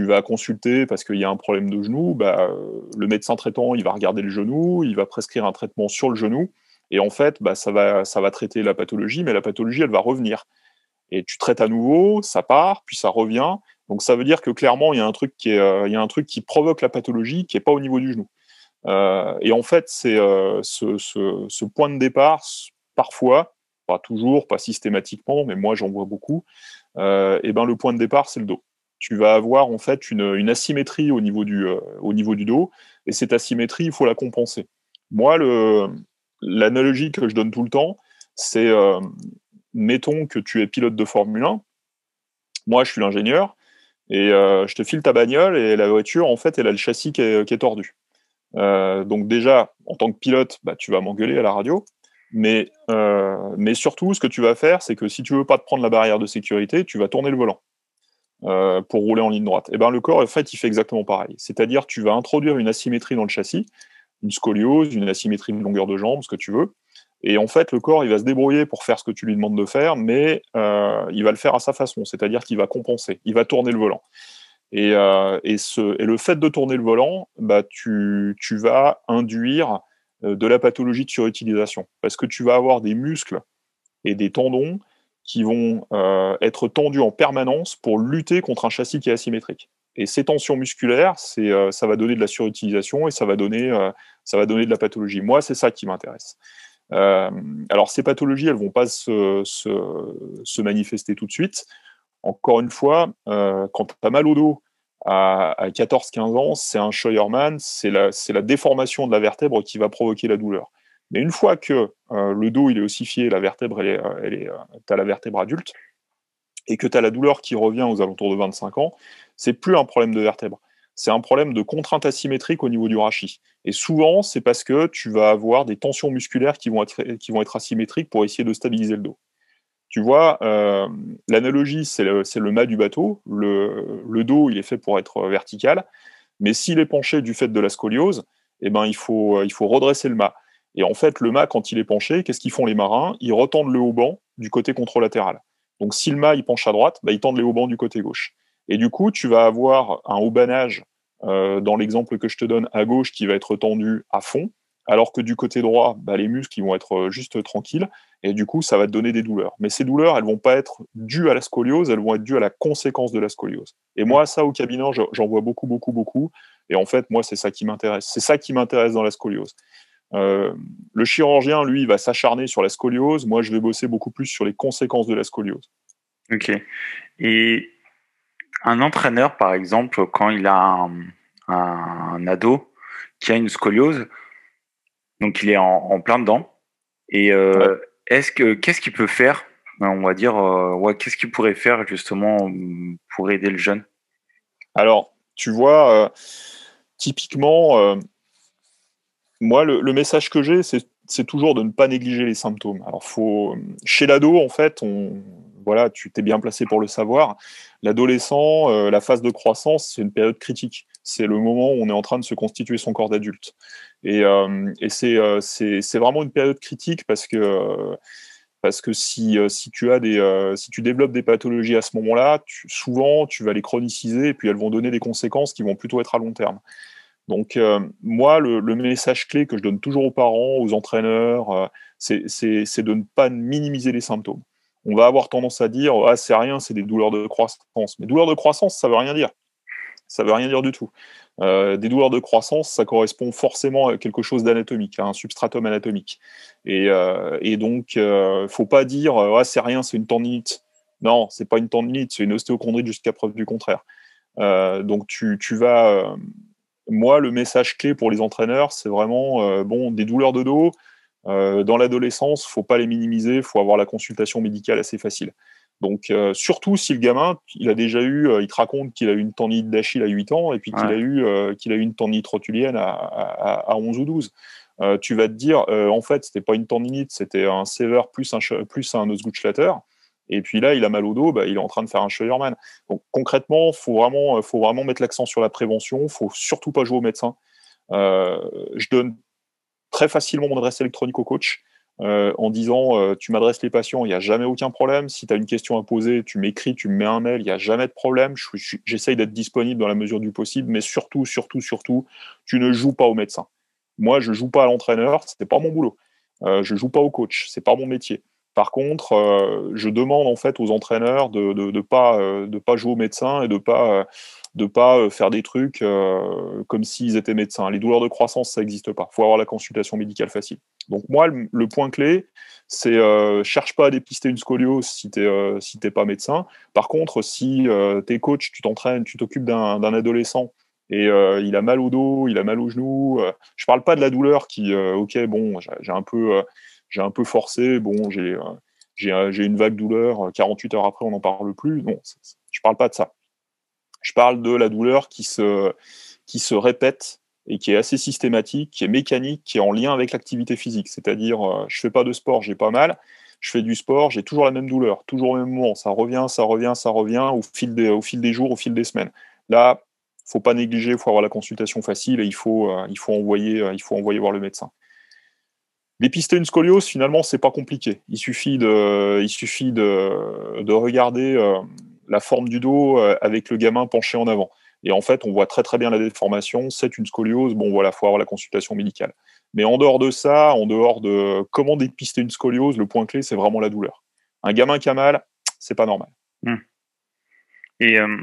vas consulter parce qu'il y a un problème de genou, bah, le médecin traitant, il va regarder le genou, il va prescrire un traitement sur le genou, et en fait, bah, ça va traiter la pathologie, mais la pathologie, elle va revenir et tu traites à nouveau, ça part, puis ça revient. Donc ça veut dire que clairement, il y a un truc qui, est, euh, il y a un truc qui provoque la pathologie qui n'est pas au niveau du genou. Euh, et en fait, c'est euh, ce, point de départ, parfois, pas toujours, pas systématiquement, mais moi j'en vois beaucoup, et eh ben, le point de départ, c'est le dos. Tu vas avoir en fait une, asymétrie au niveau, du, au niveau du dos, et cette asymétrie, il faut la compenser. Moi, l'analogie que je donne tout le temps, c'est mettons que tu es pilote de Formule 1, moi je suis l'ingénieur, et euh, je te file ta bagnole, et la voiture, en fait, elle a le châssis qui est, tordu. Euh, donc déjà, en tant que pilote, bah, tu vas m'engueuler à la radio. Mais, euh, mais surtout, ce que tu vas faire, c'est que si tu veux pas te prendre la barrière de sécurité, tu vas tourner le volant pour rouler en ligne droite. Et eh ben le corps, en fait, il fait exactement pareil. C'est-à-dire, tu vas introduire une asymétrie dans le châssis, une scoliose, une asymétrie de longueur de jambe, ce que tu veux. Et en fait, le corps, il va se débrouiller pour faire ce que tu lui demandes de faire, mais euh, il va le faire à sa façon, c'est-à-dire qu'il va compenser, il va tourner le volant. Et, euh, ce, et le fait de tourner le volant, bah, tu, vas induire euh, de la pathologie de surutilisation, parce que tu vas avoir des muscles et des tendons qui vont être tendus en permanence pour lutter contre un châssis qui est asymétrique. Et ces tensions musculaires, ça va donner de la surutilisation et ça va donner, ça va donner de la pathologie. Moi, c'est ça qui m'intéresse. Euh, alors, ces pathologies, elles vont pas se, manifester tout de suite. Encore une fois, euh, quand tu as mal au dos à, 14-15 ans, c'est un Scheuermann, c'est la, la, déformation de la vertèbre qui va provoquer la douleur. Mais une fois que euh, le dos il est ossifié, la vertèbre, elle est, elle est, as la vertèbre adulte, et que tu as la douleur qui revient aux alentours de 25 ans, c'est plus un problème de vertèbre c'est un problème de contrainte asymétrique au niveau du rachis. Et souvent, c'est parce que tu vas avoir des tensions musculaires qui vont être, qui vont être asymétriques pour essayer de stabiliser le dos. Tu vois, euh, l'analogie, c'est le, mât du bateau. Le, dos, il est fait pour être vertical. Mais s'il est penché du fait de la scoliose, eh ben, il, faut, il faut redresser le mât. Et en fait, le mât, quand il est penché, qu'est-ce qu'ils font les marins Ils retendent le haut-banc du côté contralatéral. Donc si le mât, il penche à droite, bah, ils tendent les haut-bancs du côté gauche. Et du coup, tu vas avoir un haubanage euh, dans l'exemple que je te donne à gauche qui va être tendu à fond, alors que du côté droit, bah, les muscles vont être euh, juste tranquilles, et du coup, ça va te donner des douleurs. Mais ces douleurs, elles vont pas être dues à la scoliose, elles vont être dues à la conséquence de la scoliose. Et moi, ça, au cabinet, j'en vois beaucoup, beaucoup, beaucoup. Et en fait, moi, c'est ça qui m'intéresse. C'est ça qui m'intéresse dans la scoliose. Euh, le chirurgien, lui, va s'acharner sur la scoliose. Moi, je vais bosser beaucoup plus sur les conséquences de la scoliose. Ok. Et un entraîneur, par exemple, quand il a un, ado qui a une scoliose, donc il est en, plein dedans, et euh, est-ce que qu'est-ce qu'il peut faire On va dire, euh, qu'est-ce qu'il pourrait faire justement pour aider le jeune Alors, tu vois, euh, typiquement, moi, le, message que j'ai, c'est c'est toujours de ne pas négliger les symptômes. Alors, faut, chez l'ado, en fait, on, voilà, tu t'es bien placé pour le savoir. L'adolescent, euh, la phase de croissance, c'est une période critique. C'est le moment où on est en train de se constituer son corps d'adulte. Et, euh, euh, c'est, vraiment une période critique parce que, parce que si, si, tu as des, si tu développes des pathologies à ce moment-là, souvent tu vas les chroniciser et puis elles vont donner des conséquences qui vont plutôt être à long terme. Donc, moi, le, message clé que je donne toujours aux parents, aux entraîneurs, c'est de ne pas minimiser les symptômes on va avoir tendance à dire ah c'est rien, c'est des douleurs de croissance. Mais douleurs de croissance, ça veut rien dire. Ça veut rien dire du tout. Euh, des douleurs de croissance, ça correspond forcément à quelque chose d'anatomique, à un substratum anatomique. Et, euh, et donc, euh, faut pas dire euh, ah c'est rien, c'est une tendinite. Non, c'est pas une tendinite, c'est une ostéochondrite jusqu'à preuve du contraire. donc tu, vas moi, le message clé pour les entraîneurs, c'est vraiment bon, des douleurs de dos, euh, dans l'adolescence, faut pas les minimiser, faut avoir la consultation médicale assez facile. Donc, euh, surtout si le gamin, il a déjà eu, euh, il te raconte qu'il a eu une tendinite d'Achille à 8 ans et puis qu'il a, eu, qu'il a eu une tendinite rotulienne à, à, 11 ou 12. tu vas te dire, en fait, c'était pas une tendinite, c'était un sever plus un, plus un Et puis là, il a mal au dos, bah, il est en train de faire un Scheuermann. Donc, concrètement, il faut vraiment, faut vraiment mettre l'accent sur la prévention, faut surtout pas jouer au médecin. je donne très facilement mon adresse électronique au coach euh, en disant euh, tu m'adresses les patients, il n'y a jamais aucun problème. Si tu as une question à poser, tu m'écris, tu me mets un mail, il n'y a jamais de problème. J'essaye d'être disponible dans la mesure du possible, mais surtout, surtout, surtout, tu ne joues pas au médecin. Moi, je ne joue pas à l'entraîneur, ce n'est pas mon boulot. Euh, je ne joue pas au coach, ce n'est pas mon métier. Par contre, je demande en fait aux entraîneurs de ne pas, pas jouer au médecin et de pas de pas euh, faire des trucs euh, comme s'ils étaient médecins. Les douleurs de croissance, ça n'existe pas. Il faut avoir la consultation médicale facile. Donc moi, le, point clé, c'est euh, cherche pas à dépister une scoliose si tu n'es euh, pas médecin. Par contre, si tu es coach, tu t'entraînes, tu t'occupes d'un adolescent et il a mal au dos, il a mal au genou, je parle pas de la douleur qui, ok, bon, j'ai un, peu, un peu forcé, bon, j'ai une vague douleur, 48 heures après, on n'en parle plus. Non, je parle pas de ça je parle de la douleur qui se, qui se répète et qui est assez systématique, qui est mécanique, qui est en lien avec l'activité physique. C'est-à-dire, je euh, je fais pas de sport, j'ai pas mal. Je fais du sport, j'ai toujours la même douleur, toujours au même moment. Ça revient, ça revient, ça revient au fil des, au fil des jours, au fil des semaines. Là, faut pas négliger, il faut avoir la consultation facile et il faut, euh, il faut, envoyer, euh, il faut envoyer voir le médecin. Dépister une scoliose, finalement, c'est pas compliqué. Il suffit de, il suffit de, de regarder la forme du dos euh, avec le gamin penché en avant. Et en fait, on voit très très bien la déformation, c'est une scoliose, bon voilà, il faut avoir la consultation médicale. Mais en dehors de ça, en dehors de comment dépister une scoliose, le point clé, c'est vraiment la douleur. Un gamin qui a mal, c'est pas normal. Hmm. Et euh,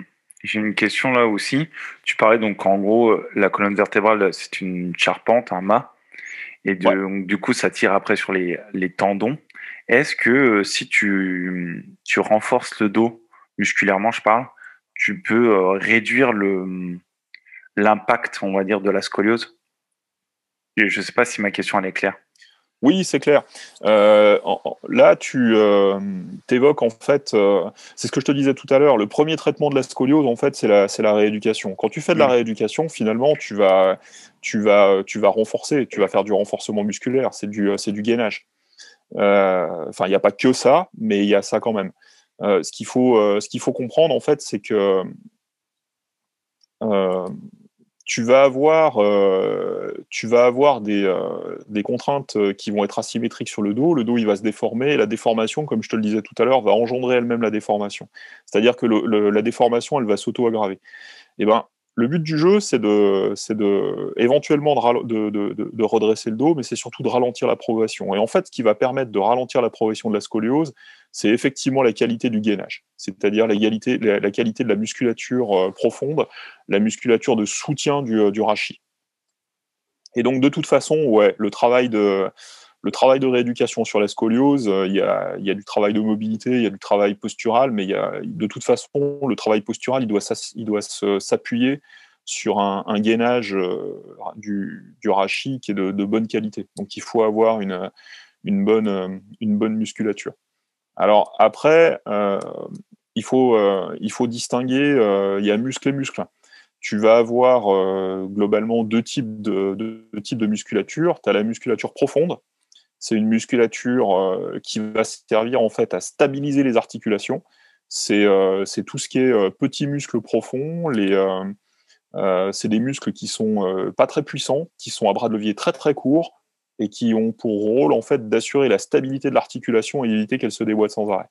j'ai une question là aussi. Tu parlais donc en gros, euh, la colonne vertébrale, c'est une charpente, un mât. Et donc, du coup, ça tire après sur les, tendons. Est-ce que si tu, tu renforces le dos, musculairement, je parle, tu peux euh, réduire le l'impact, on va dire, de la scoliose. je ne sais pas si ma question est claire. Oui, c'est clair. Euh, là, tu euh, t'évoques en fait, c'est ce que je te disais tout à l'heure, le premier traitement de la scoliose, en fait, c'est la, c'est la rééducation. Quand tu fais de la mm. rééducation, finalement, tu vas, tu vas, tu vas renforcer, tu vas faire du renforcement musculaire, c'est du, c'est du gainage. Enfin, il n'y a pas que ça, mais il y a ça quand même. Euh, ce qu'il faut, euh, faut comprendre, en fait, c'est que euh, tu vas avoir, tu vas avoir des, contraintes qui vont être asymétriques sur le dos. Le dos, il va se déformer. Et la déformation, comme je te le disais tout à l'heure, va engendrer elle-même la déformation. C'est-à-dire que la déformation, elle va s'auto-aggraver. Et eh ben, le but du jeu, c'est de, de, éventuellement de, redresser le dos, mais c'est surtout de ralentir la progression. Et en fait, ce qui va permettre de ralentir la progression de la scoliose, c'est effectivement la qualité du gainage, c'est-à-dire la qualité, qualité de la musculature euh, profonde, la musculature de soutien du, euh, du rachis. Et donc, de toute façon, ouais, le travail de, le travail de rééducation sur la scoliose, euh, il y, a, du travail de mobilité, il y a du travail postural, mais de toute façon, le travail postural, il doit, s'appuyer sur un, gainage euh, du, rachis qui est de, bonne qualité. Donc il faut avoir une, euh, bonne, musculature. Alors après, il, faut, distinguer, il y a muscle et muscle tu vas avoir globalement deux types de, deux types de musculature. Tu as la musculature profonde, c'est une musculature euh, qui va servir en fait à stabiliser les articulations. C'est euh, tout ce qui est euh, petits muscles profonds, c'est des muscles qui sont pas très puissants, qui sont à bras de levier très très courts et qui ont pour rôle en fait d'assurer la stabilité de l'articulation et éviter qu'elle se déboîte sans arrêt.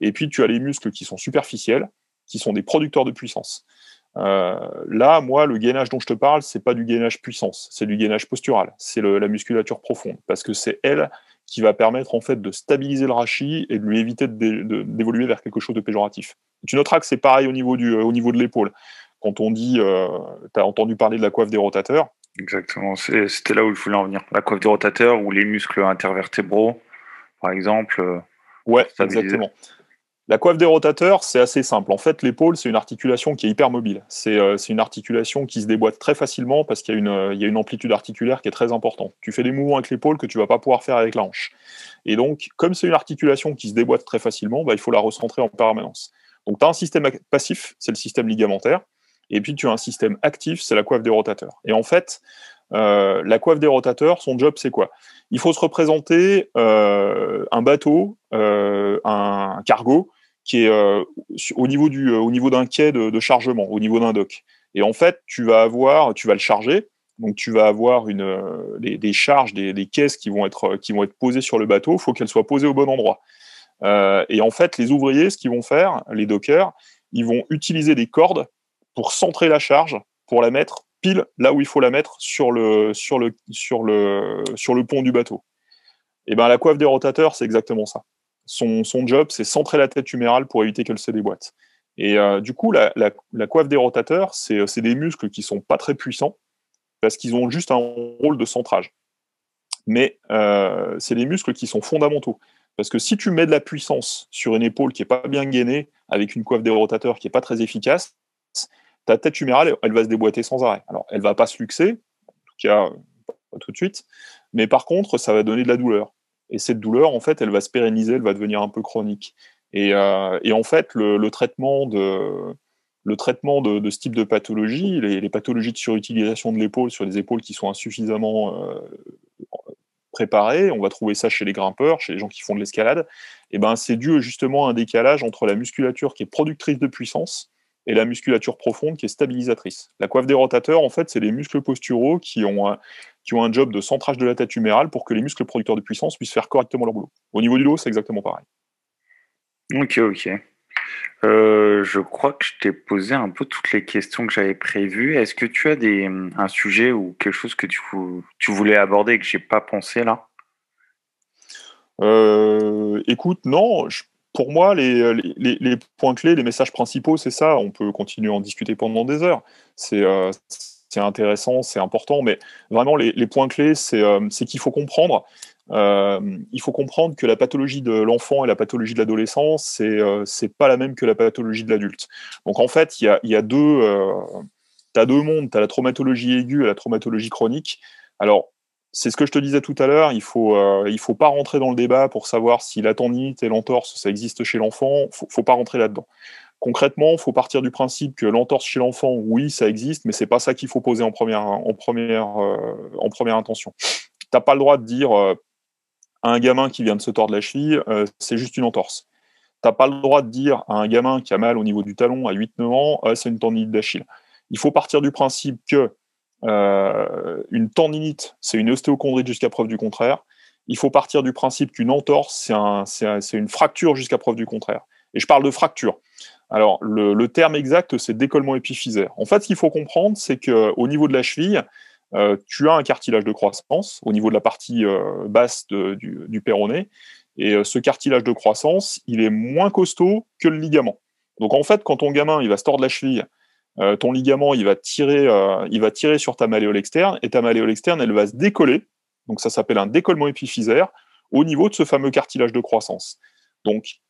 Et puis tu as les muscles qui sont superficiels, qui sont des producteurs de puissance. Euh, là, moi, le gainage dont je te parle, c'est pas du gainage puissance, c'est du gainage postural, c'est la musculature profonde, parce que c'est elle qui va permettre en fait de stabiliser le rachis et de lui éviter d'évoluer vers quelque chose de péjoratif. Tu noteras que c'est pareil au niveau, du, euh, au niveau de l'épaule. Quand on dit, euh, tu as entendu parler de la coiffe des rotateurs. Exactement, c'était là où il fallait en venir. La coiffe des rotateurs ou les muscles intervertébraux, par exemple. Euh, ouais, exactement. La coiffe des rotateurs, c'est assez simple. En fait, l'épaule, c'est une articulation qui est hyper mobile. C'est euh, une articulation qui se déboîte très facilement parce qu'il euh, y, a une amplitude articulaire qui est très importante. Tu fais des mouvements avec l'épaule que tu ne vas pas pouvoir faire avec la hanche. Et donc, comme c'est une articulation qui se déboîte très facilement, bah, il faut la recentrer en permanence. Donc, tu as un système passif, c'est le système ligamentaire. Et puis, tu as un système actif, c'est la coiffe des rotateurs. Et en fait, euh, la coiffe des rotateurs, son job, c'est quoi Il faut se représenter euh, un bateau, euh, un cargo, qui est au niveau du, au niveau d'un quai de, chargement, au niveau d'un dock. Et en fait, tu vas avoir, tu vas le charger. Donc, tu vas avoir une, des, charges, des, caisses qui vont être qui vont être posées sur le bateau. Il faut qu'elles soient posées au bon endroit. et en fait, les ouvriers, ce qu'ils vont faire, les dockers, ils vont utiliser des cordes pour centrer la charge, pour la mettre pile là où il faut la mettre sur le, sur le, sur le, sur le pont du bateau. Et eh ben, la coiffe des rotateurs, c'est exactement ça. Son, job, c'est centrer la tête humérale pour éviter qu'elle se déboîte. Et euh, du coup, la, coiffe des rotateurs, euh, c'est des muscles qui sont pas très puissants parce qu'ils ont juste un rôle de centrage. Mais euh, c'est des muscles qui sont fondamentaux. Parce que si tu mets de la puissance sur une épaule qui n'est pas bien gainée, avec une coiffe des rotateurs qui n'est pas très efficace, ta tête humérale, elle, va se déboîter sans arrêt. Alors, elle va pas se luxer, en tout cas, euh, tout de suite, mais par contre, ça va donner de la douleur. Et cette douleur, en fait, elle va se pérenniser, elle va devenir un peu chronique. Et, euh, en fait, le, traitement de le traitement de, ce type de pathologie, les, pathologies de surutilisation de l'épaule sur des épaules qui sont insuffisamment euh, préparées, on va trouver ça chez les grimpeurs, chez les gens qui font de l'escalade, et eh ben c'est dû justement à un décalage entre la musculature qui est productrice de puissance et la musculature profonde qui est stabilisatrice. La coiffe des rotateurs, en fait, c'est les muscles posturaux qui ont, un, qui ont un job de centrage de la tête humérale pour que les muscles producteurs de puissance puissent faire correctement leur boulot. Au niveau du dos, c'est exactement pareil. Ok, ok. Euh, je crois que je t'ai posé un peu toutes les questions que j'avais prévues. Est-ce que tu as des, un sujet ou quelque chose que tu, tu voulais aborder et que je n'ai pas pensé là euh, Écoute, non, je pour moi, euh, les, points clés, les messages principaux, c'est ça. On peut continuer à en discuter pendant des heures. C'est euh, intéressant, c'est important, mais vraiment, les, points clés, euh, c'est qu'il faut comprendre. il faut comprendre que la pathologie de l'enfant et la pathologie de l'adolescence, c'est n'est pas la même que la pathologie de l'adulte. Donc en fait, il y a, deux, deux mondes, tu as la traumatologie aiguë et la traumatologie chronique. Alors c'est ce que je te disais tout à l'heure, il ne faut, euh, faut pas rentrer dans le débat pour savoir si la tendinite et l'entorse, ça existe chez l'enfant, faut, faut pas rentrer là-dedans. Concrètement, il faut partir du principe que l'entorse chez l'enfant, oui, ça existe, mais c'est pas ça qu'il faut poser en première, en première, euh, en première intention. Tu n'as pas le droit de dire euh, à un gamin qui vient de se tordre la cheville, c'est juste une entorse. Tu n'as pas le droit de dire à un gamin qui a mal au niveau du talon à 8-9 ans, ah, c'est une tendinite d'Achille. Il faut partir du principe que euh, une tendinite, c'est une ostéochondrite jusqu'à preuve du contraire. Il faut partir du principe qu'une entorse, c'est une fracture jusqu'à preuve du contraire. Et je parle de fracture. Alors, le, terme exact, c'est décollement épiphysaire. En fait, ce qu'il faut comprendre, c'est qu'au niveau de la cheville, euh, tu as un cartilage de croissance au niveau de la partie euh, basse du, péroné. Et ce cartilage de croissance, il est moins costaud que le ligament. Donc en fait, quand ton gamin il va se tordre la cheville, euh, ton ligament, il va, tirer, euh, il va tirer sur ta malléole externe et ta malléole externe, elle va se décoller. Donc, ça s'appelle un décollement épiphysaire au niveau de ce fameux cartilage de croissance. Donc,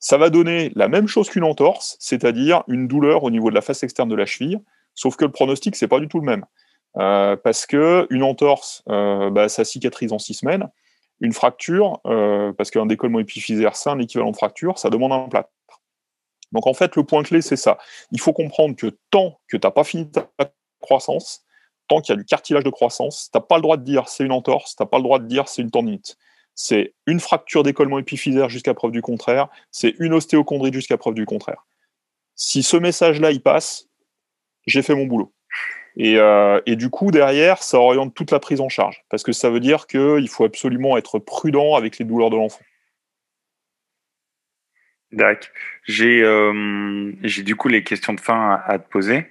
ça va donner la même chose qu'une entorse, c'est-à-dire une douleur au niveau de la face externe de la cheville, sauf que le pronostic, c'est pas du tout le même. Euh, parce que une entorse, bah, ça cicatrise en six semaines. Une fracture, parce qu'un décollement épiphysaire, c'est un équivalent de fracture, ça demande un plat. Donc en fait, le point clé, c'est ça. Il faut comprendre que tant que tu n'as pas fini ta croissance, tant qu'il y a du cartilage de croissance, tu n'as pas le droit de dire c'est une entorse, tu n'as pas le droit de dire c'est une tendinite. C'est une fracture d'écollement épiphysaire jusqu'à preuve du contraire, c'est une ostéochondrite jusqu'à preuve du contraire. Si ce message-là, il passe, j'ai fait mon boulot. Euh, et, du coup, derrière, ça oriente toute la prise en charge, parce que ça veut dire qu'il faut absolument être prudent avec les douleurs de l'enfant. D'accord. Euh, j'ai du coup les questions de fin à, te poser.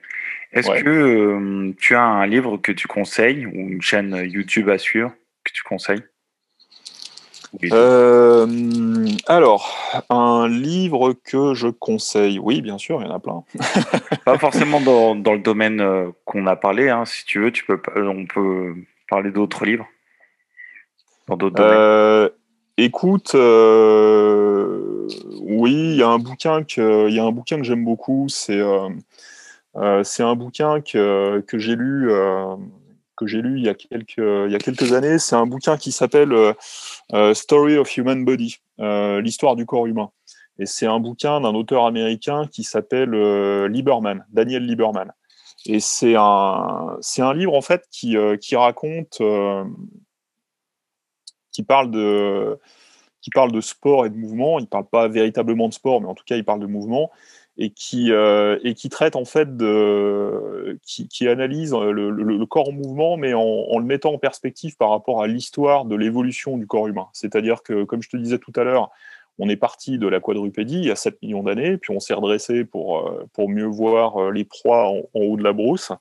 Est-ce que euh, tu as un livre que tu conseilles ou une chaîne YouTube à suivre que tu conseilles euh, alors, un livre que je conseille, oui, bien sûr, il y en a plein. Pas forcément dans, le domaine qu'on a parlé, hein, si tu veux, tu peux, on peut parler d'autres livres dans d'autres domaines. Écoute, il y a un bouquin que, il y a un bouquin que j'aime beaucoup. C'est euh, euh, c'est un bouquin que, que j'ai lu euh, que j'ai lu il y a quelques, il y a quelques années. C'est un bouquin qui s'appelle Story of Human Body, l'histoire du corps humain. Et c'est un bouquin d'un auteur américain qui s'appelle Lieberman, Daniel Lieberman. Et c'est un, c'est un livre en fait qui, qui raconte, qui parle de, qui parle de sport et de mouvement. Il ne parle pas véritablement de sport, mais en tout cas, il parle de mouvement et qui, euh, et qui traite en fait de. qui, qui analyse euh, le, corps en mouvement, mais en, le mettant en perspective par rapport à l'histoire de l'évolution du corps humain. C'est-à-dire que, comme je te disais tout à l'heure, on est parti de la quadrupédie il y a 7 millions d'années, puis on s'est redressé pour, euh, pour mieux voir les proies en haut de la brousse.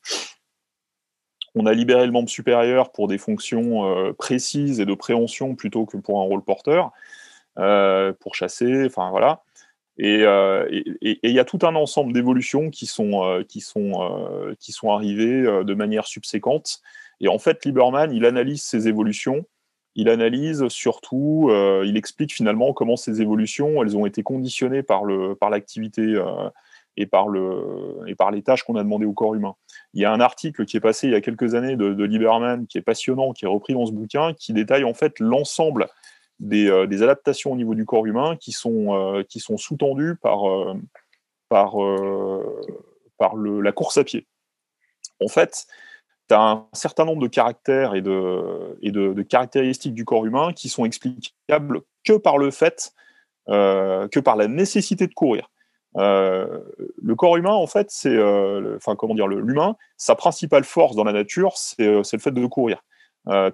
On a libéré le membre supérieur pour des fonctions euh, précises et de préhension plutôt que pour un rôle porteur, euh, pour chasser, enfin voilà. Euh, et il y a tout un ensemble d'évolutions qui sont, qui, qui sont arrivées de manière subséquente. Et en fait, Lieberman, il analyse ces évolutions, il analyse surtout, il explique finalement comment ces évolutions, elles ont été conditionnées par, le, par l'activité et, et par les tâches qu'on a demandées au corps humain. Il y a un article qui est passé il y a quelques années de, Lieberman qui est passionnant, qui est repris dans ce bouquin, qui détaille en fait l'ensemble des, euh, adaptations au niveau du corps humain qui sont, euh, qui sont sous-tendues par, euh, par, par le, la course à pied. En fait, tu as un certain nombre de caractères et, de, et de, de, caractéristiques du corps humain qui sont explicables que par le fait, que par la nécessité de courir. Euh, le corps humain, en fait, c'est, euh, enfin, comment dire, l'humain, sa principale force dans la nature, c'est euh, le fait de courir.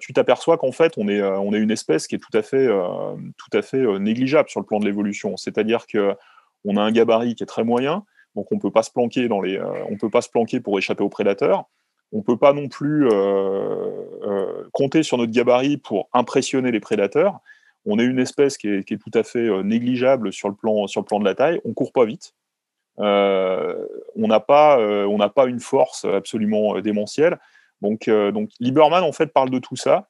tu t'aperçois qu'en fait, on est, une espèce qui est tout à fait, négligeable sur le plan de l'évolution. C'est-à-dire qu'on a un gabarit qui est très moyen, donc on ne peut pas se planquer peut pas se planquer pour échapper aux prédateurs. On ne peut pas non plus compter sur notre gabarit pour impressionner les prédateurs on est une espèce qui est, tout à fait euh, négligeable sur le plan, sur le plan de la taille. On court pas vite. Euh, on n'a pas, euh, pas une force absolument démentielle. Donc, donc Lieberman, en fait, parle de tout ça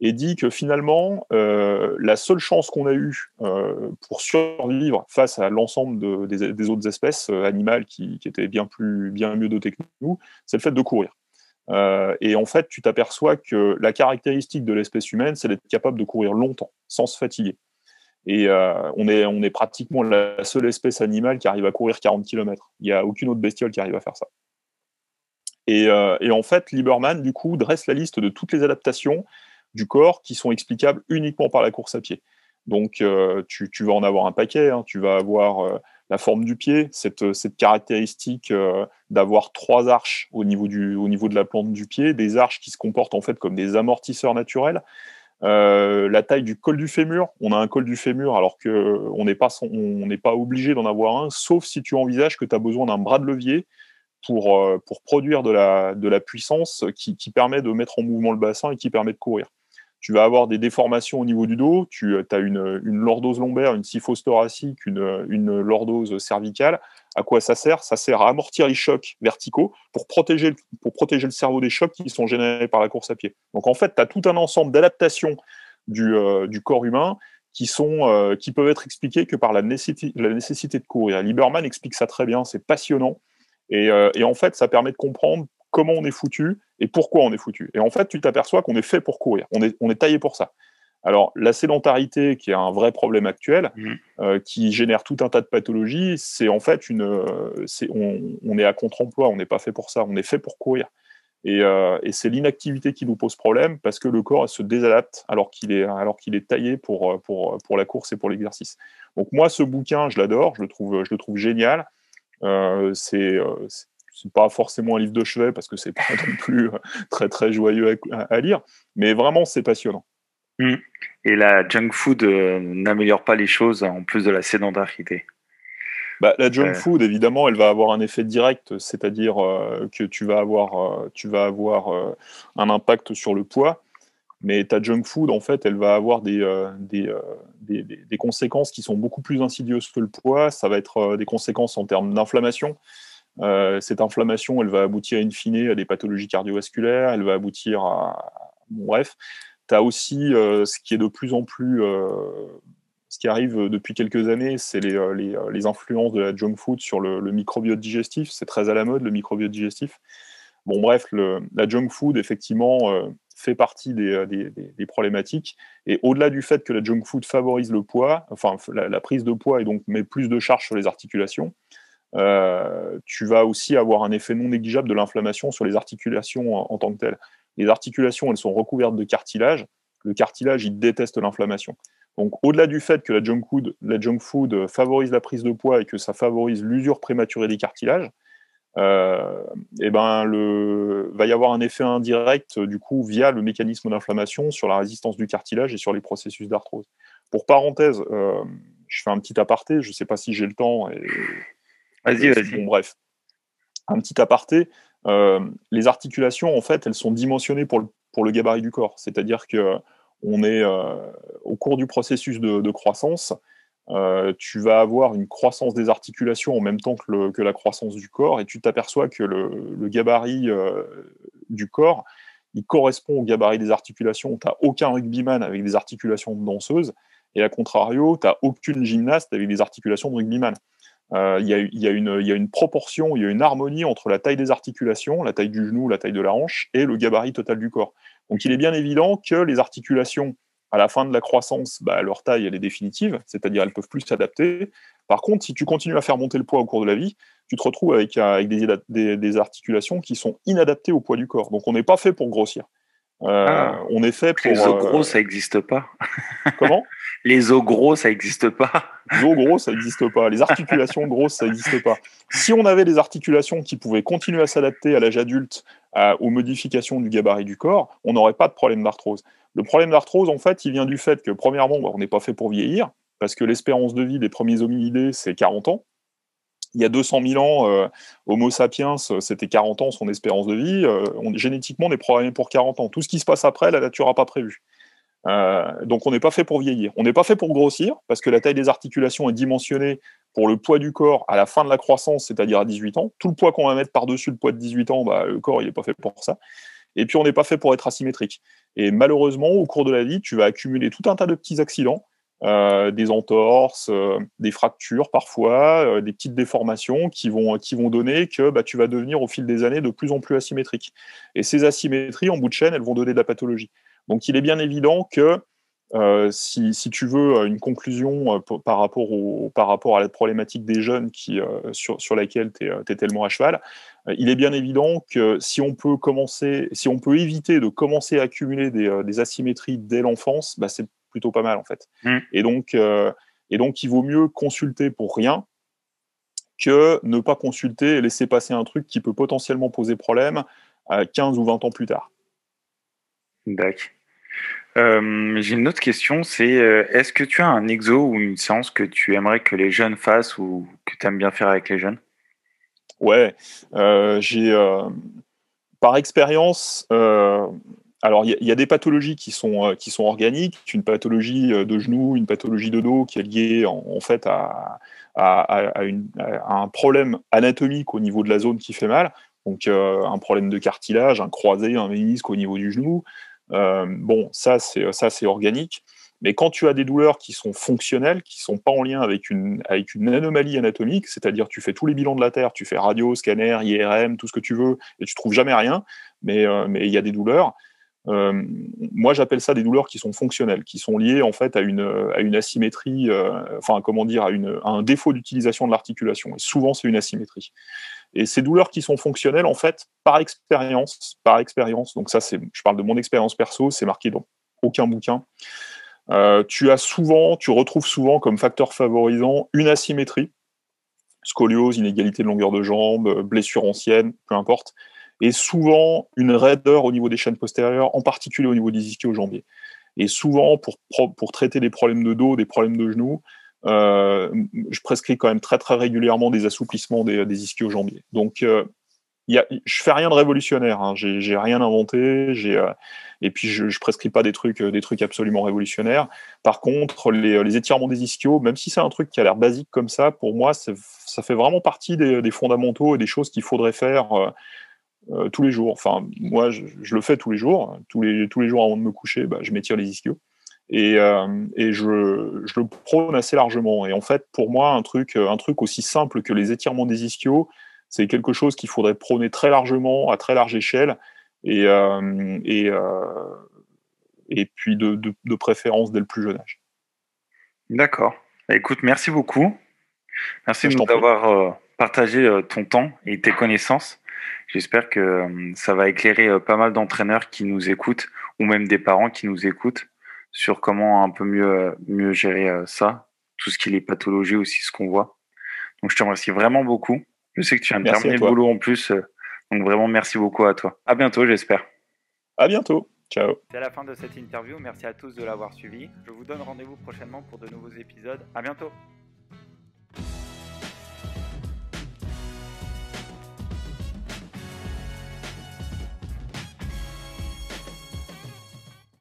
et dit que finalement, la seule chance qu'on a eue pour survivre face à l'ensemble des, autres espèces animales qui, qui, étaient bien, plus, bien mieux dotées que nous, c'est le fait de courir. Euh, et en fait, tu t'aperçois que la caractéristique de l'espèce humaine, c'est d'être capable de courir longtemps sans se fatiguer. Et euh, on, est, on est pratiquement la seule espèce animale qui arrive à courir 40 km. Il n'y a aucune autre bestiole qui arrive à faire ça. Euh, et, en fait, Lieberman, du coup, dresse la liste de toutes les adaptations du corps qui sont explicables uniquement par la course à pied. Donc, tu, vas en avoir un paquet. Hein. Tu vas avoir la forme du pied, cette, euh, cette caractéristique euh, d'avoir trois arches au niveau, du, au niveau de la plante du pied, des arches qui se comportent en fait comme des amortisseurs naturels. Euh, la taille du col du fémur, on a un col du fémur alors qu'on n'est pas, on n'est pas obligé d'en avoir un, sauf si tu envisages que tu as besoin d'un bras de levier pour, pour produire de la, de la puissance qui permet de mettre en mouvement le bassin et qui permet de courir tu vas avoir des déformations au niveau du dos, tu euh, as une, lordose lombaire, une syphose thoracique, une, lordose cervicale. À quoi ça sert Ça sert à amortir les chocs verticaux pour protéger, le, pour protéger le cerveau des chocs qui sont générés par la course à pied. Donc en fait, tu as tout un ensemble d'adaptations du, euh, corps humain qui, sont, euh, qui peuvent être expliquées que par la nécessité, la nécessité de courir. Lieberman explique ça très bien, c'est passionnant. Et, et, en fait, ça permet de comprendre comment on est foutu et pourquoi on est foutu. Et en fait, tu t'aperçois qu'on est fait pour courir, on est, on est taillé pour ça. Alors, la sédentarité, qui est un vrai problème actuel, mhm. euh, qui génère tout un tas de pathologies, c'est en fait une. Euh, on, est à contre-emploi, on n'est pas fait pour ça, on est fait pour courir. Et, euh, et c'est l'inactivité qui nous pose problème parce que le corps se désadapte alors qu'il est, alors qu'il est taillé pour, pour, pour la course et pour l'exercice. Donc, moi, ce bouquin, je l'adore, je, le trouve, je le trouve génial. c'est pas forcément un livre de chevet parce que c'est pas non plus euh, très très joyeux à, lire, mais vraiment c'est passionnant. Mm. Et la junk food euh, n'améliore pas les choses hein, en plus de la sédentarité. Bah, la junk euh. food, évidemment, elle va avoir un effet direct, c'est-à-dire que tu vas avoir, tu vas avoir un impact sur le poids, mais ta junk food, en fait, elle va avoir des, des, conséquences qui sont beaucoup plus insidieuses que le poids. Ça va être des conséquences en termes d'inflammation. Euh, cette inflammation, elle va aboutir une fine à des pathologies cardiovasculaires, elle va aboutir à. bref, tu as aussi euh, ce qui est de plus en plus. Euh, ce qui arrive depuis quelques années, c'est les, influences de la junk food sur le, microbiote digestif. C'est très à la mode, le microbiote digestif. Bon, bref, la junk food, effectivement, fait partie des, problématiques. Et au-delà du fait que la junk food favorise le poids, enfin la, la, prise de poids et donc met plus de charge sur les articulations, euh, tu vas aussi avoir un effet non négligeable de l'inflammation sur les articulations en, tant que telles. Les articulations, elles sont recouvertes de cartilage. Le cartilage, il déteste l'inflammation. Donc, au-delà du fait que la junk, food, la junk food favorise la prise de poids et que ça favorise l'usure prématurée des cartilages, euh, et eh ben le, va y avoir un effet indirect du coup via le mécanisme d'inflammation sur la résistance du cartilage et sur les processus d'arthrose. Pour parenthèse, euh, je fais un petit aparté, je ne sais pas si j'ai le temps et euh, bref, un petit aparté. Euh, les articulations, en fait, elles sont dimensionnées pour le, gabarit du corps. C'est-à-dire que on est euh, au cours du processus de, croissance, tu vas avoir une croissance des articulations en même temps que, la croissance du corps, et tu t'aperçois que le, gabarit du corps, il correspond au gabarit des articulations. Tu aucun rugbyman avec des articulations de danseuse, et à contrario, tu n'as aucune gymnaste avec des articulations de rugbyman. Euh, il y, a une proportion, il y a une harmonie entre la taille des articulations, la taille du genou, la taille de la hanche et le gabarit total du corps. Donc il est bien évident que les articulations, à la fin de la croissance, bah, leur taille, elle est définitive, c'est-à-dire elles peuvent plus s'adapter. Par contre, si tu continues à faire monter le poids au cours de la vie, tu te retrouves avec, des, articulations qui sont inadaptées au poids du corps. Donc on n'est pas fait pour grossir. Euh, ah. on est fait pour... Les os gros, euh, ça n'existe pas. comment les os gros, ça n'existe pas. Les os gros, ça n'existe pas. Les articulations grosses, ça n'existe pas. Si on avait des articulations qui pouvaient continuer à s'adapter à l'âge adulte, aux modifications du gabarit du corps, on n'aurait pas de problème d'arthrose. Le problème d'arthrose, en fait, il vient du fait que, premièrement, on n'est pas fait pour vieillir, parce que l'espérance de vie des premiers hominidés, c'est 40 ans. Il y a 200 000 ans, euh, Homo sapiens, c'était 40 ans son espérance de vie. Euh, génétiquement, on est programmé pour 40 ans. Tout ce qui se passe après, la nature n'a pas prévu. Euh, donc on n'est pas fait pour vieillir. On n'est pas fait pour grossir, parce que la taille des articulations est dimensionnée pour le poids du corps à la fin de la croissance, c'est-à-dire à 18 ans. Tout le poids qu'on va mettre par-dessus le poids de 18 ans, bah, le corps, il n'est pas fait pour ça. Et puis on n'est pas fait pour être asymétrique. Et malheureusement, au cours de la vie, tu vas accumuler tout un tas de petits accidents, euh, des entorses, euh, des fractures parfois, des petites déformations qui vont, donner que bah, tu vas devenir au fil des années de plus en plus asymétrique. Et ces asymétries, en bout de chaîne, elles vont donner de la pathologie. Donc il est bien évident que euh, si, tu veux euh, une conclusion euh, par, rapport au, par rapport à la problématique des jeunes qui, sur, laquelle tu es, tellement à cheval, il est bien évident que si on peut, commencer, si on peut éviter de commencer à accumuler des, asymétries dès l'enfance, bah, c'est plutôt pas mal en fait. Mmh. Et, donc, et donc il vaut mieux consulter pour rien que ne pas consulter et laisser passer un truc qui peut potentiellement poser problème 15 ou 20 ans plus tard. D'accord. Euh, j'ai une autre question, c'est euh, est-ce que tu as un exo ou une séance que tu aimerais que les jeunes fassent ou que tu aimes bien faire avec les jeunes Ouais, euh, j'ai par expérience. alors, il y, a des pathologies qui sont, qui sont organiques, une pathologie de genou, une pathologie de dos qui est liée en, fait à, à, un problème anatomique au niveau de la zone qui fait mal. Donc, un problème de cartilage, un croisé, un ménisque au niveau du genou, euh, bon, ça c'est organique. Mais quand tu as des douleurs qui sont fonctionnelles, qui sont pas en lien avec une, anomalie anatomique, c'est-à-dire tu fais tous les bilans de la Terre, tu fais radio, scanner, IRM, tout ce que tu veux, et tu trouves jamais rien, mais euh, il y a des douleurs, euh, moi, j'appelle ça des douleurs qui sont fonctionnelles, qui sont liées en fait à une, asymétrie, euh, enfin comment dire, à, un défaut d'utilisation de l'articulation. Et souvent, c'est une asymétrie. Et ces douleurs qui sont fonctionnelles, en fait, par expérience, par expérience. Donc ça, c'est, je parle de mon expérience perso, c'est marqué dans aucun bouquin. Euh, tu as souvent, tu retrouves souvent comme facteur favorisant une asymétrie, scoliose, inégalité de longueur de jambe, blessure ancienne, peu importe et souvent une raideur au niveau des chaînes postérieures, en particulier au niveau des ischio-jambiers. Et souvent, pour, pour traiter des problèmes de dos, des problèmes de genoux, euh, je prescris quand même très très régulièrement des assouplissements des, des ischio-jambiers. Donc, je euh, y je fais rien de révolutionnaire. Hein. Je J'ai rien inventé. J'ai euh, et puis je, ne prescris pas des trucs, des trucs absolument révolutionnaires. Par contre, les, étirements des ischios, même si c'est un truc qui a l'air basique comme ça, pour moi, ça fait vraiment partie des, des fondamentaux et des choses qu'il faudrait faire euh, tous les jours. Enfin, moi, je, le fais tous les jours. Tous les, tous les jours avant de me coucher, bah, je m'étire les ischios. Et, euh, je, le prône assez largement. Et en fait, pour moi, un truc, euh, un truc aussi simple que les étirements des ischios, c'est quelque chose qu'il faudrait prôner très largement, à très large échelle. Et, et, puis, de, de, de préférence dès le plus jeune âge. D'accord. Bah, écoute, merci beaucoup. Merci d'avoir partagé ton temps et tes connaissances. J'espère que euh, ça va éclairer euh, pas mal d'entraîneurs qui nous écoutent ou même des parents qui nous écoutent sur comment un peu mieux, euh, mieux gérer ça, tout ce qui est les pathologies aussi, ce qu'on voit. Donc je te remercie vraiment beaucoup. Je sais que tu as de terminer le boulot en plus. Donc vraiment merci beaucoup à toi. À bientôt, j'espère. À bientôt. Ciao. C'est la fin de cette interview. Merci à tous de l'avoir suivi. Je vous donne rendez-vous prochainement pour de nouveaux épisodes. À bientôt.